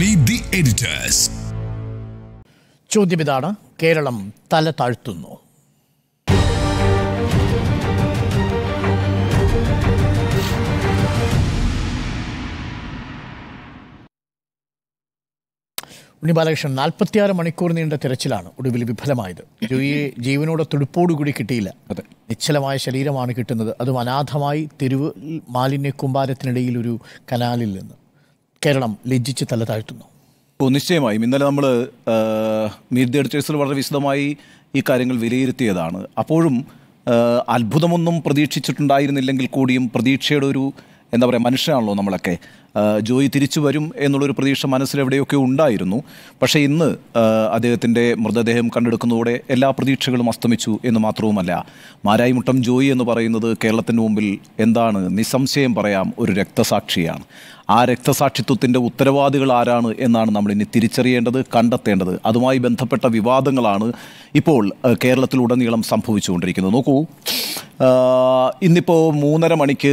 Meet the editors ചോദ്യം ഇതാണ് കേരളം തല താഴ്ത്തുന്നു ഉണ്ണി ബാലകൃഷ്ണൻ നാൽപ്പത്തിയാറ് മണിക്കൂർ നീണ്ട തിരച്ചിലാണ് ഒടുവിൽ വിഫലമായത് ജോയിയെ ജീവനോടെ തുടുപ്പോടുകൂടി കിട്ടിയില്ല അതെ നിശ്ചലമായ ശരീരമാണ് കിട്ടുന്നത് അതും അനാഥമായി തെരുവ് മാലിന്യ കുമ്പാരത്തിനിടയിൽ ഒരു കനാലിൽ നിന്ന് കേരളം ലജ്ജിച്ച് തല താഴ്ത്തുന്നു ഓ നിശ്ചയമായും ഇന്നലെ നമ്മൾ മീറ്റ് ദി എഡിറ്റേഴ്സിൽ വളരെ വിശദമായി ഈ കാര്യങ്ങൾ വിലയിരുത്തിയതാണ് അപ്പോഴും അത്ഭുതമൊന്നും പ്രതീക്ഷിച്ചിട്ടുണ്ടായിരുന്നില്ലെങ്കിൽ കൂടിയും പ്രതീക്ഷയുടെ ഒരു എന്താ പറയുക മനുഷ്യനാണല്ലോ നമ്മളൊക്കെ ജോയി തിരിച്ചു വരും എന്നുള്ളൊരു പ്രതീക്ഷ മനസ്സിലെവിടെയൊക്കെ ഉണ്ടായിരുന്നു പക്ഷേ ഇന്ന് അദ്ദേഹത്തിൻ്റെ മൃതദേഹം കണ്ടെടുക്കുന്നതോടെ എല്ലാ പ്രതീക്ഷകളും അസ്തമിച്ചു എന്ന് മാത്രവുമല്ല മാരായിമുട്ടം ജോയി എന്ന് പറയുന്നത് കേരളത്തിന് മുമ്പിൽ എന്താണ് നിസ്സംശയം പറയാം ഒരു രക്തസാക്ഷിയാണ് ആ രക്തസാക്ഷിത്വത്തിൻ്റെ ഉത്തരവാദികൾ ആരാണ് എന്നാണ് നമ്മൾ ഇനി തിരിച്ചറിയേണ്ടത് കണ്ടെത്തേണ്ടത് അതുമായി ബന്ധപ്പെട്ട വിവാദങ്ങളാണ് ഇപ്പോൾ കേരളത്തിലുടനീളം സംഭവിച്ചുകൊണ്ടിരിക്കുന്നത് നോക്കൂ ഇന്നിപ്പോൾ മൂന്നര മണിക്ക്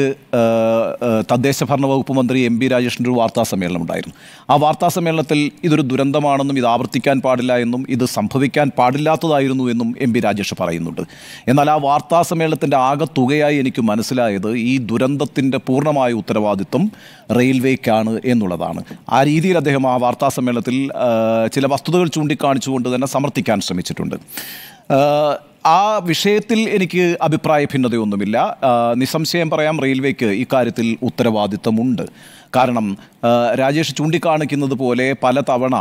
തദ്ദേശ ഭരണ വകുപ്പ് മന്ത്രി എം ബി രാജേഷിൻ്റെ ഒരു വാർത്താ സമ്മേളനം ഉണ്ടായിരുന്നു ആ വാർത്താ സമ്മേളനത്തിൽ ഇതൊരു ദുരന്തമാണെന്നും ഇത് ആവർത്തിക്കാൻ പാടില്ല എന്നും ഇത് സംഭവിക്കാൻ പാടില്ലാത്തതായിരുന്നു എന്നും എം ബി രാജേഷ് പറയുന്നുണ്ട് എന്നാൽ ആ വാർത്താ സമ്മേളനത്തിൻ്റെ ആകെ തുകയായി എനിക്ക് മനസ്സിലായത് ഈ ദുരന്തത്തിൻ്റെ പൂർണ്ണമായ ഉത്തരവാദിത്വം റെയിൽവേക്കാണ് എന്നുള്ളതാണ് ആ രീതിയിൽ അദ്ദേഹം ആ വാർത്താ സമ്മേളനത്തിൽ ചില വസ്തുതകൾ ചൂണ്ടിക്കാണിച്ചുകൊണ്ട് തന്നെ സമർത്ഥിക്കാൻ ശ്രമിച്ചിട്ടുണ്ട് ആ വിഷയത്തിൽ എനിക്ക് അഭിപ്രായ ഭിന്നതയൊന്നുമില്ല നിസ്സംശയം പറയാം റെയിൽവേക്ക് ഇക്കാര്യത്തിൽ ഉത്തരവാദിത്തമുണ്ട് കാരണം രാജേഷ് ചൂണ്ടിക്കാണിക്കുന്നത് പോലെ പല തവണ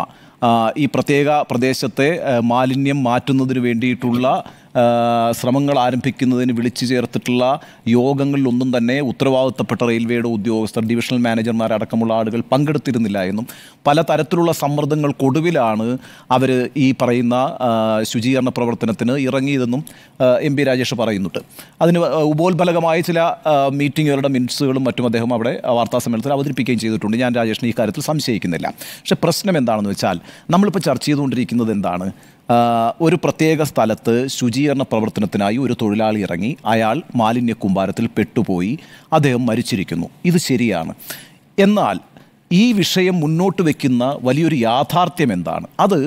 ഈ പ്രത്യേക പ്രദേശത്തെ മാലിന്യം മാറ്റുന്നതിന് വേണ്ടിയിട്ടുള്ള ശ്രമങ്ങൾ ആരംഭിക്കുന്നതിന് വിളിച്ചു ചേർത്തിട്ടുള്ള യോഗങ്ങളിലൊന്നും തന്നെ ഉത്തരവാദിത്തപ്പെട്ട റെയിൽവേയുടെ ഉദ്യോഗസ്ഥർ ഡിവിഷണൽ മാനേജർമാരടക്കമുള്ള ആളുകൾ പങ്കെടുത്തിരുന്നില്ല എന്നും പല തരത്തിലുള്ള സമ്മർദ്ദങ്ങൾക്കൊടുവിലാണ് അവർ ഈ പറയുന്ന ശുചീകരണ പ്രവർത്തനത്തിന് ഇറങ്ങിയതെന്നും എം പി രാജേഷ് പറയുന്നുണ്ട് അതിന് ഉപോത്ഫലകമായ ചില മീറ്റിങ്ങുകളുടെ മിനിറ്റ്സുകളും മറ്റും അദ്ദേഹം അവിടെ സമ്മേളനത്തിൽ അവതരിപ്പിക്കുകയും ചെയ്തിട്ടുണ്ട് ഞാൻ രാജേഷിന് ഈ കാര്യത്തിൽ സംശയിക്കുന്നില്ല പക്ഷേ പ്രശ്നം എന്താണെന്ന് വെച്ചാൽ നമ്മളിപ്പോൾ ചർച്ച ചെയ്തുകൊണ്ടിരിക്കുന്നത് എന്താണ് ഒരു പ്രത്യേക സ്ഥലത്ത് ശുചീകരണ പ്രവർത്തനത്തിനായി ഒരു തൊഴിലാളി ഇറങ്ങി അയാൾ മാലിന്യ കുമ്പാരത്തിൽ പെട്ടുപോയി അദ്ദേഹം മരിച്ചിരിക്കുന്നു ഇത് ശരിയാണ് എന്നാൽ ഈ വിഷയം മുന്നോട്ട് വയ്ക്കുന്ന വലിയൊരു യാഥാർത്ഥ്യം എന്താണ് അത്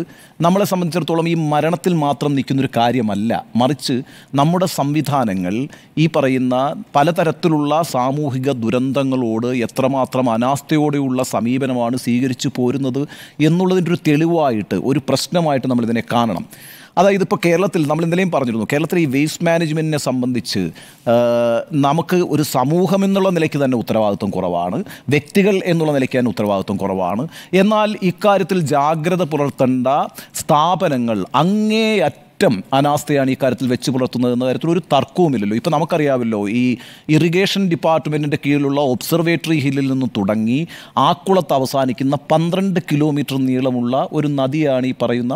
നമ്മളെ സംബന്ധിച്ചിടത്തോളം ഈ മരണത്തിൽ മാത്രം നിൽക്കുന്നൊരു കാര്യമല്ല മറിച്ച് നമ്മുടെ സംവിധാനങ്ങൾ ഈ പറയുന്ന പലതരത്തിലുള്ള സാമൂഹിക ദുരന്തങ്ങളോട് എത്രമാത്രം അനാസ്ഥയോടെയുള്ള സമീപനമാണ് സ്വീകരിച്ചു പോരുന്നത് എന്നുള്ളതിൻ്റെ ഒരു തെളിവായിട്ട് ഒരു പ്രശ്നമായിട്ട് നമ്മളിതിനെ കാണണം അതായത് ഇപ്പോൾ കേരളത്തിൽ നമ്മൾ ഇന്നലെയും പറഞ്ഞിരുന്നു കേരളത്തിലെ ഈ വേസ്റ്റ് മാനേജ്മെൻറ്റിനെ സംബന്ധിച്ച് നമുക്ക് ഒരു സമൂഹം എന്നുള്ള നിലയ്ക്ക് തന്നെ ഉത്തരവാദിത്വം കുറവാണ് വ്യക്തികൾ എന്നുള്ള നിലയ്ക്ക് തന്നെ ഉത്തരവാദിത്വം കുറവാണ് എന്നാൽ ഇക്കാര്യത്തിൽ ജാഗ്രത പുലർത്തേണ്ട സ്ഥാപനങ്ങൾ അങ്ങേയറ്റം അങ്ങേയറ്റം അനാസ്ഥയാണ് ഈ കാര്യത്തിൽ വെച്ച് പുലർത്തുന്നത് എന്ന കാര്യത്തിൽ ഒരു തർക്കവുമില്ലല്ലോ ഇപ്പോൾ നമുക്കറിയാമല്ലോ ഈ ഇറിഗേഷൻ ഡിപ്പാർട്ട്മെൻറ്റിൻ്റെ കീഴിലുള്ള ഒബ്സർവേറ്ററി ഹില്ലിൽ നിന്ന് തുടങ്ങി ആക്കുളത്ത് അവസാനിക്കുന്ന പന്ത്രണ്ട് കിലോമീറ്റർ നീളമുള്ള ഒരു നദിയാണ് ഈ പറയുന്ന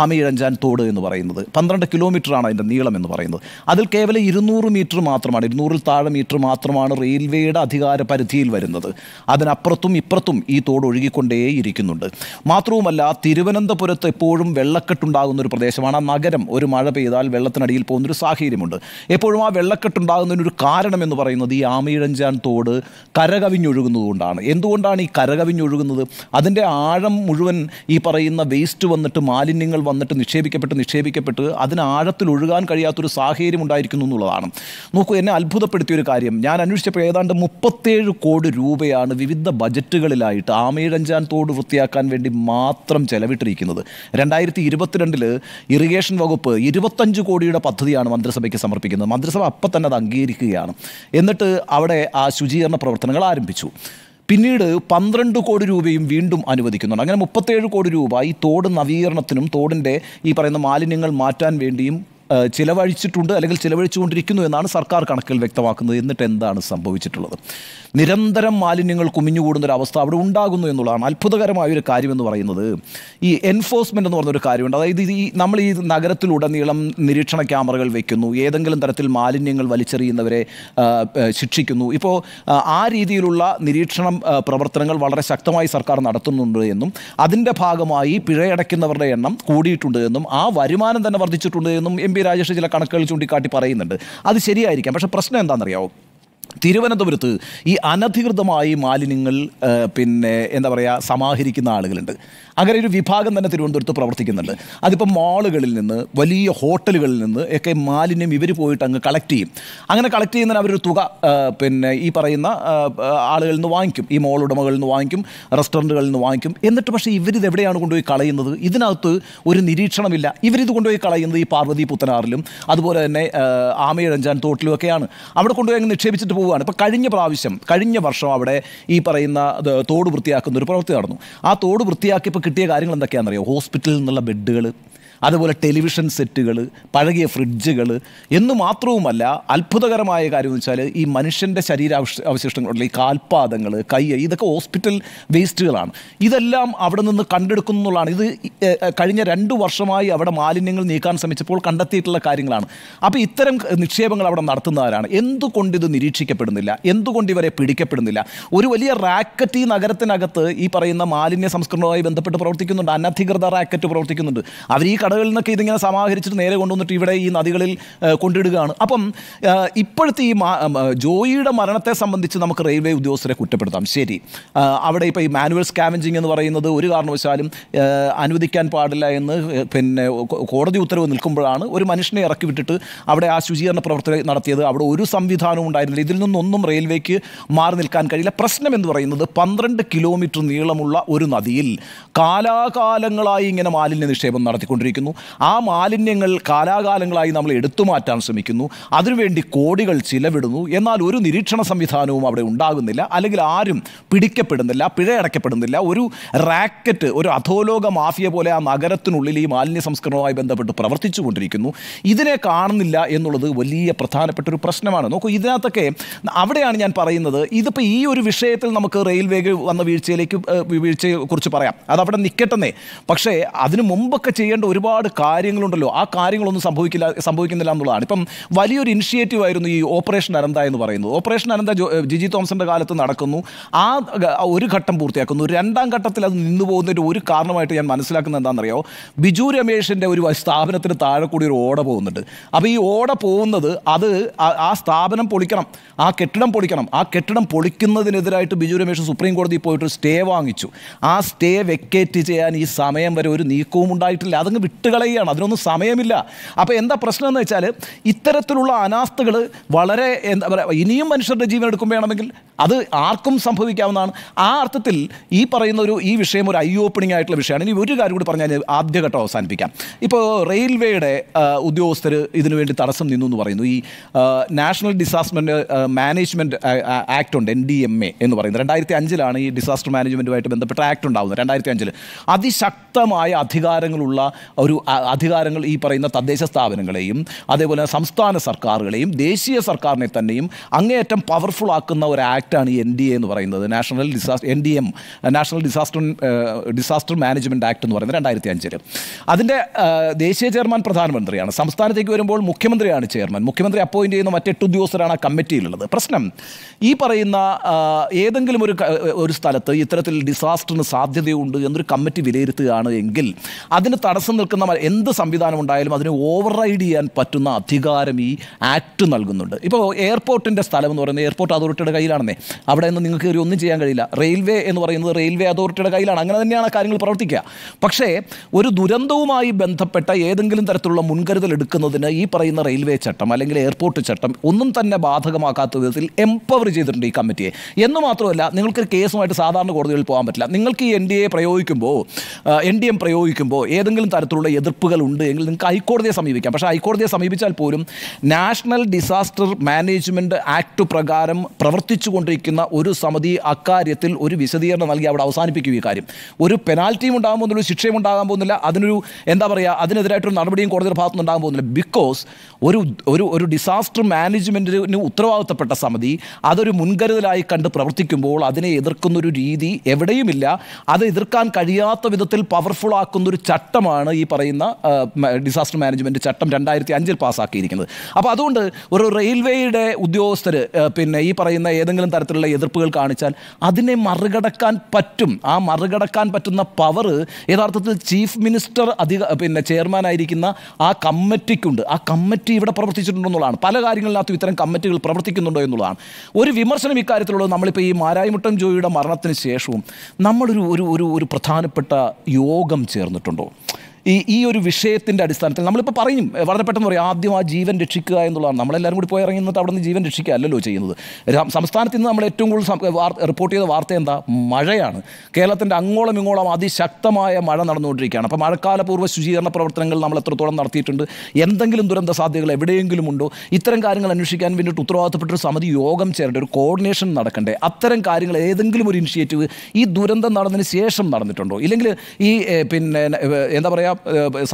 ആമയിഴഞ്ചാൻ തോട് എന്ന് പറയുന്നത് പന്ത്രണ്ട് കിലോമീറ്ററാണ് അതിൻ്റെ നീളം എന്ന് പറയുന്നത് അതിൽ കേവലം ഇരുന്നൂറ് മീറ്റർ മാത്രമാണ് ഇരുന്നൂറിൽ താഴെ മീറ്റർ മാത്രമാണ് റെയിൽവേയുടെ അധികാര പരിധിയിൽ വരുന്നത് അതിനപ്പുറത്തും ഇപ്പുറത്തും ഈ തോട് ഒഴുകിക്കൊണ്ടേയിരിക്കുന്നുണ്ട് മാത്രവുമല്ല തിരുവനന്തപുരത്ത് എപ്പോഴും വെള്ളക്കെട്ടുണ്ടാകുന്ന ഒരു പ്രദേശമാണ് ആ നഗരം നേരം ഒരു മഴ പെയ്താൽ വെള്ളത്തിനടിയിൽ പോകുന്നൊരു സാഹചര്യമുണ്ട് എപ്പോഴും ആ വെള്ളക്കെട്ടുണ്ടാകുന്നതിനൊരു കാരണമെന്ന് പറയുന്നത് ഈ ആമയിഴഞ്ചാൻ തോട് കരകവിഞ്ഞൊഴുകുന്നതുകൊണ്ടാണ് എന്തുകൊണ്ടാണ് ഈ കരകവിഞ്ഞൊഴുകുന്നത് അതിൻ്റെ ആഴം മുഴുവൻ ഈ പറയുന്ന വേസ്റ്റ് വന്നിട്ട് മാലിന്യങ്ങൾ വന്നിട്ട് നിക്ഷേപിക്കപ്പെട്ട് നിക്ഷേപിക്കപ്പെട്ട് അതിന് ആഴത്തിൽ ഒഴുകാൻ കഴിയാത്തൊരു സാഹചര്യം ഉണ്ടായിരിക്കുന്നു എന്നുള്ളതാണ് നോക്കൂ എന്നെ അത്ഭുതപ്പെടുത്തിയൊരു കാര്യം ഞാൻ അന്വേഷിച്ചപ്പോൾ ഏതാണ്ട് മുപ്പത്തേഴ് കോടി രൂപയാണ് വിവിധ ബജറ്റുകളിലായിട്ട് ആമയിഴഞ്ചാൻ തോട് വൃത്തിയാക്കാൻ വേണ്ടി മാത്രം ചെലവിട്ടിരിക്കുന്നത് രണ്ടായിരത്തി ഇരുപത്തിരണ്ടിൽ ഇറിഗേഷൻ വകുപ്പ് വകുപ്പ് ഇരുപത്തഞ്ച് കോടിയുടെ പദ്ധതിയാണ് മന്ത്രിസഭയ്ക്ക് സമർപ്പിക്കുന്നത് മന്ത്രിസഭ അപ്പം തന്നെ അത് അംഗീകരിക്കുകയാണ് എന്നിട്ട് അവിടെ ആ ശുചീകരണ പ്രവർത്തനങ്ങൾ ആരംഭിച്ചു പിന്നീട് പന്ത്രണ്ട് കോടി രൂപയും വീണ്ടും അനുവദിക്കുന്നുണ്ട് അങ്ങനെ മുപ്പത്തേഴ് കോടി രൂപ ഈ തോട് നവീകരണത്തിനും തോടിൻ്റെ ഈ പറയുന്ന മാലിന്യങ്ങൾ മാറ്റാൻ വേണ്ടിയും ചിലവഴിച്ചിട്ടുണ്ട് അല്ലെങ്കിൽ ചിലവഴിച്ചുകൊണ്ടിരിക്കുന്നു എന്നാണ് സർക്കാർ കണക്കിൽ വ്യക്തമാക്കുന്നത് എന്നിട്ട് എന്താണ് സംഭവിച്ചിട്ടുള്ളത് നിരന്തരം മാലിന്യങ്ങൾ കുമിഞ്ഞുകൂടുന്ന ഒരു അവസ്ഥ അവിടെ ഉണ്ടാകുന്നു എന്നുള്ളതാണ് അത്ഭുതകരമായ ഒരു കാര്യമെന്ന് പറയുന്നത് ഈ എൻഫോഴ്സ്മെൻ്റ് എന്ന് പറഞ്ഞൊരു കാര്യമുണ്ട് അതായത് ഈ നമ്മൾ ഈ നഗരത്തിലുടനീളം നിരീക്ഷണ ക്യാമറകൾ വയ്ക്കുന്നു ഏതെങ്കിലും തരത്തിൽ മാലിന്യങ്ങൾ വലിച്ചെറിയുന്നവരെ ശിക്ഷിക്കുന്നു ഇപ്പോൾ ആ രീതിയിലുള്ള നിരീക്ഷണം പ്രവർത്തനങ്ങൾ വളരെ ശക്തമായി സർക്കാർ നടത്തുന്നുണ്ട് എന്നും അതിൻ്റെ ഭാഗമായി പിഴയടയ്ക്കുന്നവരുടെ എണ്ണം കൂടിയിട്ടുണ്ട് എന്നും ആ വരുമാനം തന്നെ വർദ്ധിച്ചിട്ടുണ്ട് എന്നും എം പി രാജേഷ് ചില കണക്കുകൾ ചൂണ്ടിക്കാട്ടി പറയുന്നുണ്ട് അത് ശരിയായിരിക്കാം പക്ഷേ പ്രശ്നം എന്താണെന്നറിയാമോ തിരുവനന്തപുരത്ത് ഈ അനധികൃതമായി മാലിന്യങ്ങൾ പിന്നെ എന്താ പറയുക സമാഹരിക്കുന്ന ആളുകളുണ്ട് അങ്ങനെ ഒരു വിഭാഗം തന്നെ തിരുവനന്തപുരത്ത് പ്രവർത്തിക്കുന്നുണ്ട് അതിപ്പോൾ മാളുകളിൽ നിന്ന് വലിയ ഹോട്ടലുകളിൽ നിന്ന് ഒക്കെ മാലിന്യം ഇവർ പോയിട്ട് അങ്ങ് കളക്ട് ചെയ്യും അങ്ങനെ കളക്ട് ചെയ്യുന്നതിന് അവരൊരു തുക പിന്നെ ഈ പറയുന്ന ആളുകളിൽ നിന്ന് വാങ്ങിക്കും ഈ മോൾ ഉടമകളിൽ നിന്ന് വാങ്ങിക്കും റെസ്റ്റോറൻറ്റുകളിൽ നിന്ന് വാങ്ങിക്കും എന്നിട്ട് പക്ഷേ ഇവരിത് എവിടെയാണ് കൊണ്ടുപോയി കളയുന്നത് ഇതിനകത്ത് ഒരു നിരീക്ഷണമില്ല ഇവരിത് കൊണ്ടുപോയി കളയുന്നത് ഈ പാർവതി പുത്തനാറിലും അതുപോലെ തന്നെ ആമയഴഞ്ചാൻ തോട്ടിലും ഒക്കെയാണ് അവിടെ കൊണ്ടുപോയി അങ്ങ് നിക്ഷേപിച്ചിട്ട് പോവുകയാണ് ഇപ്പോൾ കഴിഞ്ഞ പ്രാവശ്യം കഴിഞ്ഞ വർഷം അവിടെ ഈ പറയുന്ന തോട് വൃത്തിയാക്കുന്ന ഒരു പ്രവൃത്തി നടന്നു ആ തോട് വൃത്തിയാക്കി ഇപ്പോൾ കിട്ടിയ കാര്യങ്ങൾ എന്തൊക്കെയാണെന്നറിയോ ഹോസ്പിറ്റലിൽ നിന്നുള്ള ബെഡുകൾ അതുപോലെ ടെലിവിഷൻ സെറ്റുകൾ പഴകിയ ഫ്രിഡ്ജുകൾ എന്ന് മാത്രവുമല്ല അത്ഭുതകരമായ കാര്യം വെച്ചാൽ ഈ മനുഷ്യൻ്റെ ശരീര അവശിഷ്ടങ്ങൾ ഈ കാൽപാദങ്ങൾ കൈ ഇതൊക്കെ ഹോസ്പിറ്റൽ വേസ്റ്റുകളാണ് ഇതെല്ലാം അവിടെ നിന്ന് കണ്ടെടുക്കുന്നു എന്നുള്ളതാണ് ഇത് കഴിഞ്ഞ രണ്ട് വർഷമായി അവിടെ മാലിന്യങ്ങൾ നീക്കാൻ ശ്രമിച്ചപ്പോൾ കണ്ടെത്തിയിട്ടുള്ള കാര്യങ്ങളാണ് അപ്പോൾ ഇത്തരം നിക്ഷേപങ്ങൾ അവിടെ നടത്തുന്നവരാണ് എന്തുകൊണ്ട് ഇത് നിരീക്ഷിക്കപ്പെടുന്നില്ല എന്തുകൊണ്ട് ഇവരെ പിടിക്കപ്പെടുന്നില്ല ഒരു വലിയ റാക്കറ്റ് ഈ നഗരത്തിനകത്ത് ഈ പറയുന്ന മാലിന്യ സംസ്കരണവുമായി ബന്ധപ്പെട്ട് പ്രവർത്തിക്കുന്നുണ്ട് അനധികൃത റാക്കറ്റ് പ്രവർത്തിക്കുന്നുണ്ട് അവർ ഈ കടകളിൽ നിന്നൊക്കെ ഇതിങ്ങനെ സമാഹരിച്ചിട്ട് നേരെ കൊണ്ടുവന്നിട്ട് ഇവിടെ ഈ നദികളിൽ കൊണ്ടിടുകയാണ് അപ്പം ഇപ്പോഴത്തെ ഈ ജോയിയുടെ മരണത്തെ സംബന്ധിച്ച് നമുക്ക് റെയിൽവേ ഉദ്യോഗസ്ഥരെ കുറ്റപ്പെടുത്താം ശരി അവിടെ ഇപ്പോൾ ഈ മാനുവൽ സ്കാമിഞ്ചിങ് എന്ന് പറയുന്നത് ഒരു കാരണവശാലും അനുവദിക്കാൻ പാടില്ല എന്ന് പിന്നെ കോടതി ഉത്തരവ് നിൽക്കുമ്പോഴാണ് ഒരു മനുഷ്യനെ ഇറക്കി വിട്ടിട്ട് അവിടെ ആ ശുചീകരണ പ്രവർത്തനം നടത്തിയത് അവിടെ ഒരു സംവിധാനവും ഉണ്ടായിരുന്നില്ല ഇതിൽ നിന്നൊന്നും റെയിൽവേക്ക് മാറി നിൽക്കാൻ കഴിയില്ല പ്രശ്നം എന്ന് പറയുന്നത് പന്ത്രണ്ട് കിലോമീറ്റർ നീളമുള്ള ഒരു നദിയിൽ കാലാകാലങ്ങളായി ഇങ്ങനെ മാലിന്യ നിക്ഷേപം നടത്തിക്കൊണ്ടിരിക്കുന്നു ശ്രമിക്കുന്നു ആ മാലിന്യങ്ങൾ കാലാകാലങ്ങളായി നമ്മൾ എടുത്തു മാറ്റാൻ ശ്രമിക്കുന്നു അതിനുവേണ്ടി കോടികൾ ചിലവിടുന്നു എന്നാൽ ഒരു നിരീക്ഷണ സംവിധാനവും അവിടെ ഉണ്ടാകുന്നില്ല അല്ലെങ്കിൽ ആരും പിടിക്കപ്പെടുന്നില്ല പിഴയടക്കപ്പെടുന്നില്ല ഒരു റാക്കറ്റ് ഒരു അധോലോക മാഫിയ പോലെ ആ നഗരത്തിനുള്ളിൽ ഈ മാലിന്യ സംസ്കരണവുമായി ബന്ധപ്പെട്ട് പ്രവർത്തിച്ചു കൊണ്ടിരിക്കുന്നു ഇതിനെ കാണുന്നില്ല എന്നുള്ളത് വലിയ പ്രധാനപ്പെട്ട ഒരു പ്രശ്നമാണ് നോക്കൂ ഇതിനകത്തൊക്കെ അവിടെയാണ് ഞാൻ പറയുന്നത് ഇതിപ്പോൾ ഈ ഒരു വിഷയത്തിൽ നമുക്ക് റെയിൽവേ വന്ന വീഴ്ചയിലേക്ക് വീഴ്ചയെക്കുറിച്ച് പറയാം അതവിടെ നിൽക്കട്ടെന്നേ പക്ഷേ അതിനു മുമ്പൊക്കെ ചെയ്യേണ്ട ഒരുപാട് ഒരുപാട് കാര്യങ്ങളുണ്ടല്ലോ ആ കാര്യങ്ങളൊന്നും സംഭവിക്കില്ല സംഭവിക്കുന്നില്ല എന്നുള്ളതാണ് ഇപ്പം വലിയൊരു ഇനിഷ്യേറ്റീവ് ആയിരുന്നു ഈ ഓപ്പറേഷൻ അനന്ത എന്ന് പറയുന്നത് ഓപ്പറേഷൻ അനന്ത ജിജി തോംസന്റെ കാലത്ത് നടക്കുന്നു ആ ഒരു ഘട്ടം പൂർത്തിയാക്കുന്നു രണ്ടാം ഘട്ടത്തിൽ അത് നിന്നു പോകുന്നതിൻ്റെ ഒരു കാരണമായിട്ട് ഞാൻ മനസ്സിലാക്കുന്നത് എന്താണെന്നറിയോ ബിജു രമേഷിൻ്റെ ഒരു സ്ഥാപനത്തിന് താഴെ കൂടി ഒരു ഓട പോകുന്നുണ്ട് അപ്പോൾ ഈ ഓട പോകുന്നത് അത് ആ സ്ഥാപനം പൊളിക്കണം ആ കെട്ടിടം പൊളിക്കണം ആ കെട്ടിടം പൊളിക്കുന്നതിനെതിരായിട്ട് ബിജു രമേഷ് സുപ്രീം കോടതിയിൽ പോയിട്ട് സ്റ്റേ വാങ്ങിച്ചു ആ സ്റ്റേ വെക്കേറ്റ് ചെയ്യാൻ ഈ സമയം വരെ ഒരു നീക്കവും ഉണ്ടായിട്ടില്ല അതങ്ങ് വിട്ടു ചുട്ടുകളയുകയാണ് അതിനൊന്നും സമയമില്ല അപ്പോൾ എന്താ പ്രശ്നം എന്ന് വെച്ചാൽ ഇത്തരത്തിലുള്ള അനാസ്ഥകൾ വളരെ എന്താ പറയുക ഇനിയും മനുഷ്യരുടെ ജീവൻ എടുക്കും വേണമെങ്കിൽ അത് ആർക്കും സംഭവിക്കാവുന്നതാണ് ആ അർത്ഥത്തിൽ ഈ പറയുന്ന ഒരു ഈ വിഷയം ഒരു ഐ ഓപ്പണിംഗ് ആയിട്ടുള്ള വിഷയമാണ് ഇനി ഒരു കാര്യം കൂടി പറഞ്ഞാൽ ആദ്യഘട്ടം അവസാനിപ്പിക്കാം ഇപ്പോൾ റെയിൽവേയുടെ ഉദ്യോഗസ്ഥർ ഇതിനുവേണ്ടി തടസ്സം നിന്നു എന്ന് പറയുന്നു ഈ നാഷണൽ ഡിസാസ്റ്റർ മാനേജ്മെൻറ്റ് ആക്ട് ഉണ്ട് എൻ ഡി എം എ എന്ന് പറയുന്നത് രണ്ടായിരത്തി അഞ്ചിലാണ് ഈ ഡിസാസ്റ്റർ മാനേജ്മെൻറ്റുമായിട്ട് ബന്ധപ്പെട്ട ആക്ട് ഉണ്ടാകുന്നത് രണ്ടായിരത്തി അഞ്ചിൽ അതിശക്തമായ അധികാരങ്ങളുള്ള ഒരു അധികാരങ്ങൾ ഈ പറയുന്ന തദ്ദേശ സ്ഥാപനങ്ങളെയും അതേപോലെ സംസ്ഥാന സർക്കാരുകളെയും ദേശീയ സർക്കാരിനെ തന്നെയും അങ്ങേയറ്റം പവർഫുൾ ആക്കുന്ന ഒരു ആക്റ്റാണ് ഈ എൻ ഡി എ എന്ന് പറയുന്നത് national disaster N D M national disaster disaster management act എന്ന് പറയുന്നത് രണ്ടായിരത്തി അഞ്ചിൽ അതിൻ്റെ ദേശീയ ചെയർമാൻ പ്രധാനമന്ത്രിയാണ് സംസ്ഥാനത്തേക്ക് വരുമ്പോൾ മുഖ്യമന്ത്രിയാണ് ചെയർമാൻ മുഖ്യമന്ത്രി അപ്പോയിൻറ്റ് ചെയ്യുന്ന മറ്റെട്ട് ഉദ്യോഗസ്ഥരാണ് ആ കമ്മിറ്റിയിലുള്ളത് പ്രശ്നം ഈ പറയുന്ന ഏതെങ്കിലും ഒരു ഒരു സ്ഥലത്ത് ഇത്തരത്തിൽ ഡിസാസ്റ്ററിന് സാധ്യതയുണ്ട് എന്നൊരു കമ്മിറ്റി വിലയിരുത്തുകയാണ് എങ്കിൽ അതിന് തടസ്സം നിൽക്കുന്ന എന്ത് സംവിധാനം ഉണ്ടായാലും അതിന് ഓവർ റൈഡ് ചെയ്യാൻ പറ്റുന്ന അധികാരം ഈ ആക്ട് നൽകുന്നുണ്ട് ഇപ്പോൾ എയർപോർട്ടിൻ്റെ സ്ഥലം എന്ന് പറയുന്നത് എയർപോർട്ട് അതോറിറ്റിയുടെ കയ്യിലാണെന്നേ അവിടെ നിന്ന് നിങ്ങൾക്ക് ഒരു ഒന്നും ചെയ്യാൻ കഴിയില്ല റെയിൽവേ എന്ന് പറയുന്നത് റെയിൽവേ അതോറിറ്റിയുടെ കയ്യിലാണ് അങ്ങനെ തന്നെയാണ് കാര്യങ്ങൾ പ്രവർത്തിക്കുക പക്ഷേ ഒരു ദുരന്തവുമായി ബന്ധപ്പെട്ട ഏതെങ്കിലും തരത്തിലുള്ള മുൻകരുതൽ എടുക്കുന്നതിന് ഈ പറയുന്ന റെയിൽവേ ചട്ടം അല്ലെങ്കിൽ എയർപോർട്ട് ചട്ടം ഒന്നും തന്നെ ബാധകമാക്കാത്ത വിധത്തിൽ എംപവർ ചെയ്തിട്ടുണ്ട് ഈ കമ്മിറ്റിയെ എന്ന് മാത്രമല്ല നിങ്ങൾക്ക് കേസുമായിട്ട് സാധാരണ കോടതികളിൽ പോകാൻ പറ്റില്ല നിങ്ങൾക്ക് ഈ എൻ ഡി എ പ്രയോഗിക്കുമ്പോൾ എൻ ഡി എം പ്രയോഗിക്കുമ്പോൾ ഏതെങ്കിലും തരത്തിലുള്ള തരത്തിലുള്ള എതിർപ്പുകൾ ഉണ്ട് എങ്കിൽ നിങ്ങൾക്ക് ഹൈക്കോടതിയെ സമീപിക്കാം പക്ഷേ ഹൈക്കോടതിയെ സമീപിച്ചാൽ പോലും നാഷണൽ ഡിസാസ്റ്റർ മാനേജ്മെൻറ്റ് ആക്ട് പ്രകാരം പ്രവർത്തിച്ചു കൊണ്ടിരിക്കുന്ന ഒരു സമിതി അക്കാര്യത്തിൽ ഒരു വിശദീകരണം നൽകി അവിടെ അവസാനിപ്പിക്കും ഈ കാര്യം ഒരു പെനാൽറ്റിയും ഉണ്ടാകാൻ പോകുന്നില്ല ശിക്ഷയും ഉണ്ടാകാൻ പോകുന്നില്ല അതിനൊരു എന്താ പറയുക അതിനെതിരായിട്ടൊരു നടപടിയും കോടതിയുടെ ഭാഗത്തുനിന്ന് ഉണ്ടാകാൻ പോകുന്നില്ല ബിക്കോസ് ഒരു ഒരു ഒരു ഡിസാസ്റ്റർ മാനേജ്മെൻറ്റിന് ഉത്തരവാദിത്തപ്പെട്ട സമിതി അതൊരു മുൻകരുതലായി കണ്ട് പ്രവർത്തിക്കുമ്പോൾ അതിനെ എതിർക്കുന്ന ഒരു രീതി എവിടെയുമില്ല അത് എതിർക്കാൻ കഴിയാത്ത വിധത്തിൽ പവർഫുൾ ആക്കുന്ന ഒരു ചട്ടമാണ് ഈ പറയുന്ന ഡിസാസ്റ്റർ മാനേജ്മെൻ്റ് ചട്ടം രണ്ടായിരത്തി അഞ്ചിൽ പാസ്സാക്കിയിരിക്കുന്നത് അപ്പോൾ അതുകൊണ്ട് ഒരു റെയിൽവേയുടെ ഉദ്യോഗസ്ഥർ പിന്നെ ഈ പറയുന്ന ഏതെങ്കിലും തരത്തിലുള്ള എതിർപ്പുകൾ കാണിച്ചാൽ അതിനെ മറികടക്കാൻ പറ്റും ആ മറികടക്കാൻ പറ്റുന്ന പവർ യഥാർത്ഥത്തിൽ ചീഫ് മിനിസ്റ്റർ അധിക പിന്നെ ചെയർമാനായിരിക്കുന്ന ആ കമ്മിറ്റിക്കുണ്ട് ആ കമ്മിറ്റി ഇവിടെ പ്രവർത്തിച്ചിട്ടുണ്ടോ എന്നുള്ളതാണ് പല കാര്യങ്ങളിനകത്തും ഇത്തരം കമ്മിറ്റികൾ പ്രവർത്തിക്കുന്നുണ്ടോ എന്നുള്ളതാണ് ഒരു വിമർശനം ഇക്കാര്യത്തിലുള്ളത് നമ്മളിപ്പോൾ ഈ മാരായിമുട്ടം ജോയിയുടെ മരണത്തിന് ശേഷവും നമ്മളൊരു ഒരു ഒരു പ്രധാനപ്പെട്ട യോഗം ചേർന്നിട്ടുണ്ടോ ഈ ഈ ഒരു വിഷയത്തിൻ്റെ അടിസ്ഥാനത്തിൽ നമ്മളിപ്പോൾ പറയും വളരെ പെട്ടെന്ന് പറയും ആദ്യം ആ ജീവൻ രക്ഷിക്കുക എന്നുള്ളതാണ് നമ്മളെല്ലാവരും കൂടി പോയി ഇറങ്ങി നിന്നിട്ട് അവിടെ നിന്ന് ജീവൻ രക്ഷിക്കുക അല്ലല്ലോ ചെയ്യുന്നത് സംസ്ഥാനത്ത് ഇന്ന് നമ്മൾ ഏറ്റവും കൂടുതൽ റിപ്പോർട്ട് ചെയ്ത വാർത്ത എന്താ മഴയാണ് കേരളത്തിൻ്റെ അങ്ങോളം ഇങ്ങോളം അതിശക്തമായ മഴ നടന്നുകൊണ്ടിരിക്കുകയാണ് അപ്പോൾ മഴക്കാലപൂർവ്വ ശുചീകരണ പ്രവർത്തനങ്ങൾ നമ്മൾ എത്രത്തോളം നടത്തിയിട്ടുണ്ട് എന്തെങ്കിലും ദുരന്ത സാധ്യതകൾ എവിടെയെങ്കിലും ഉണ്ടോ ഇത്തരം കാര്യങ്ങൾ അന്വേഷിക്കാൻ വേണ്ടിയിട്ട് ഉത്തരവാദിത്തപ്പെട്ട ഒരു സമിതി യോഗം ചേരേണ്ട ഒരു കോർഡിനേഷൻ നടക്കണ്ടേ അത്തരം കാര്യങ്ങൾ ഏതെങ്കിലും ഒരു ഇനിഷ്യേറ്റീവ് ഈ ദുരന്തം നടന്നതിന് ശേഷം നടന്നിട്ടുണ്ടോ ഇല്ലെങ്കിൽ ഈ പിന്നെ എന്താ പറയുക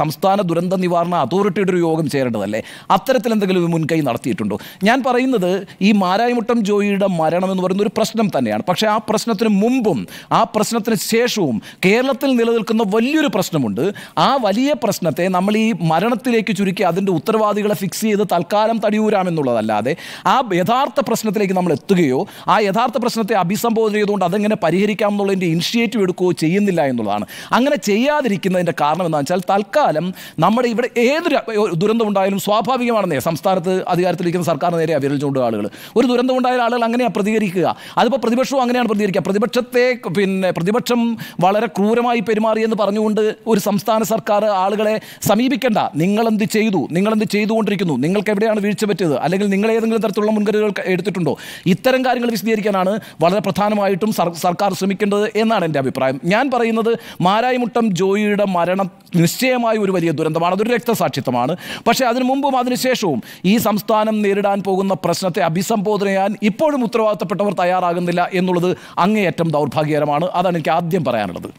സംസ്ഥാന ദുരന്ത നിവാരണ അതോറിറ്റിയുടെ ഒരു യോഗം ചേരേണ്ടതല്ലേ അത്തരത്തിൽ എന്തെങ്കിലും മുൻകൈ നടത്തിയിട്ടുണ്ടോ ഞാൻ പറയുന്നത് ഈ മാരായമുട്ടം ജോയിയുടെ മരണം എന്ന് പറയുന്ന ഒരു പ്രശ്നം തന്നെയാണ് പക്ഷേ ആ പ്രശ്നത്തിന് മുമ്പും ആ പ്രശ്നത്തിന് ശേഷവും കേരളത്തിൽ നിലനിൽക്കുന്ന വലിയൊരു പ്രശ്നമുണ്ട് ആ വലിയ പ്രശ്നത്തെ നമ്മൾ ഈ മരണത്തിലേക്ക് ചുരുക്കി അതിൻ്റെ ഉത്തരവാദികളെ ഫിക്സ് ചെയ്ത് തൽക്കാലം തടിയൂരാമെന്നുള്ളതല്ലാതെ ആ യഥാർത്ഥ പ്രശ്നത്തിലേക്ക് നമ്മൾ എത്തുകയോ ആ യഥാർത്ഥ പ്രശ്നത്തെ അഭിസംബോധന ചെയ്തുകൊണ്ട് അതെങ്ങനെ പരിഹരിക്കാം എന്നുള്ളതിൻ്റെ ഇനിഷ്യേറ്റീവ് എടുക്കുകയോ ചെയ്യുന്നില്ല എന്നുള്ളതാണ് അങ്ങനെ ചെയ്യാതിരിക്കുന്നതിൻ്റെ കാരണം എന്താണെന്ന് വെച്ചാൽ തൽക്കാലം നമ്മുടെ ഇവിടെ ഏതൊരു ദുരന്തം ഉണ്ടായാലും സ്വാഭാവികമാണെന്നേ സംസ്ഥാനത്ത് അധികാരത്തിലിരിക്കുന്ന സർക്കാർ നേരെ വിരൽ ചൂണ്ടുക ആളുകൾ ഒരു ദുരന്തം ഉണ്ടായാൽ ആളുകൾ അങ്ങനെയാണ് പ്രതികരിക്കുക അതിപ്പോൾ പ്രതിപക്ഷവും അങ്ങനെയാണ് പ്രതികരിക്കുക പ്രതിപക്ഷത്തെ പിന്നെ പ്രതിപക്ഷം വളരെ ക്രൂരമായി പെരുമാറിയെന്ന് പറഞ്ഞുകൊണ്ട് ഒരു സംസ്ഥാന സർക്കാർ ആളുകളെ സമീപിക്കേണ്ട നിങ്ങളെന്ത് ചെയ്തു നിങ്ങളെന്ത് ചെയ്തുകൊണ്ടിരിക്കുന്നു നിങ്ങൾക്ക് എവിടെയാണ് വീഴ്ച പറ്റിയത് അല്ലെങ്കിൽ നിങ്ങൾ ഏതെങ്കിലും തരത്തിലുള്ള മുൻകരുതലുകൾ എടുത്തിട്ടുണ്ടോ ഇത്തരം കാര്യങ്ങൾ വിശദീകരിക്കാനാണ് വളരെ പ്രധാനമായിട്ടും സർക്കാർ ശ്രമിക്കേണ്ടത് എന്നാണ് എൻ്റെ അഭിപ്രായം ഞാൻ പറയുന്നത് മാരായിമുട്ടം ജോയിയുടെ മരണം നിശ്ചയമായി ഒരു വലിയ ദുരന്തമാണ് അതൊരു രക്തസാക്ഷിത്വമാണ് പക്ഷേ അതിനു മുമ്പും അതിനുശേഷവും ഈ സംസ്ഥാനം നേരിടാൻ പോകുന്ന പ്രശ്നത്തെ അഭിസംബോധന ചെയ്യാൻ ഇപ്പോഴും ഉത്തരവാദിത്തപ്പെട്ടവർ തയ്യാറാകുന്നില്ല എന്നുള്ളത് അങ്ങേയറ്റം ദൗർഭാഗ്യകരമാണ് അതാണ് എനിക്ക് ആദ്യം പറയാനുള്ളത്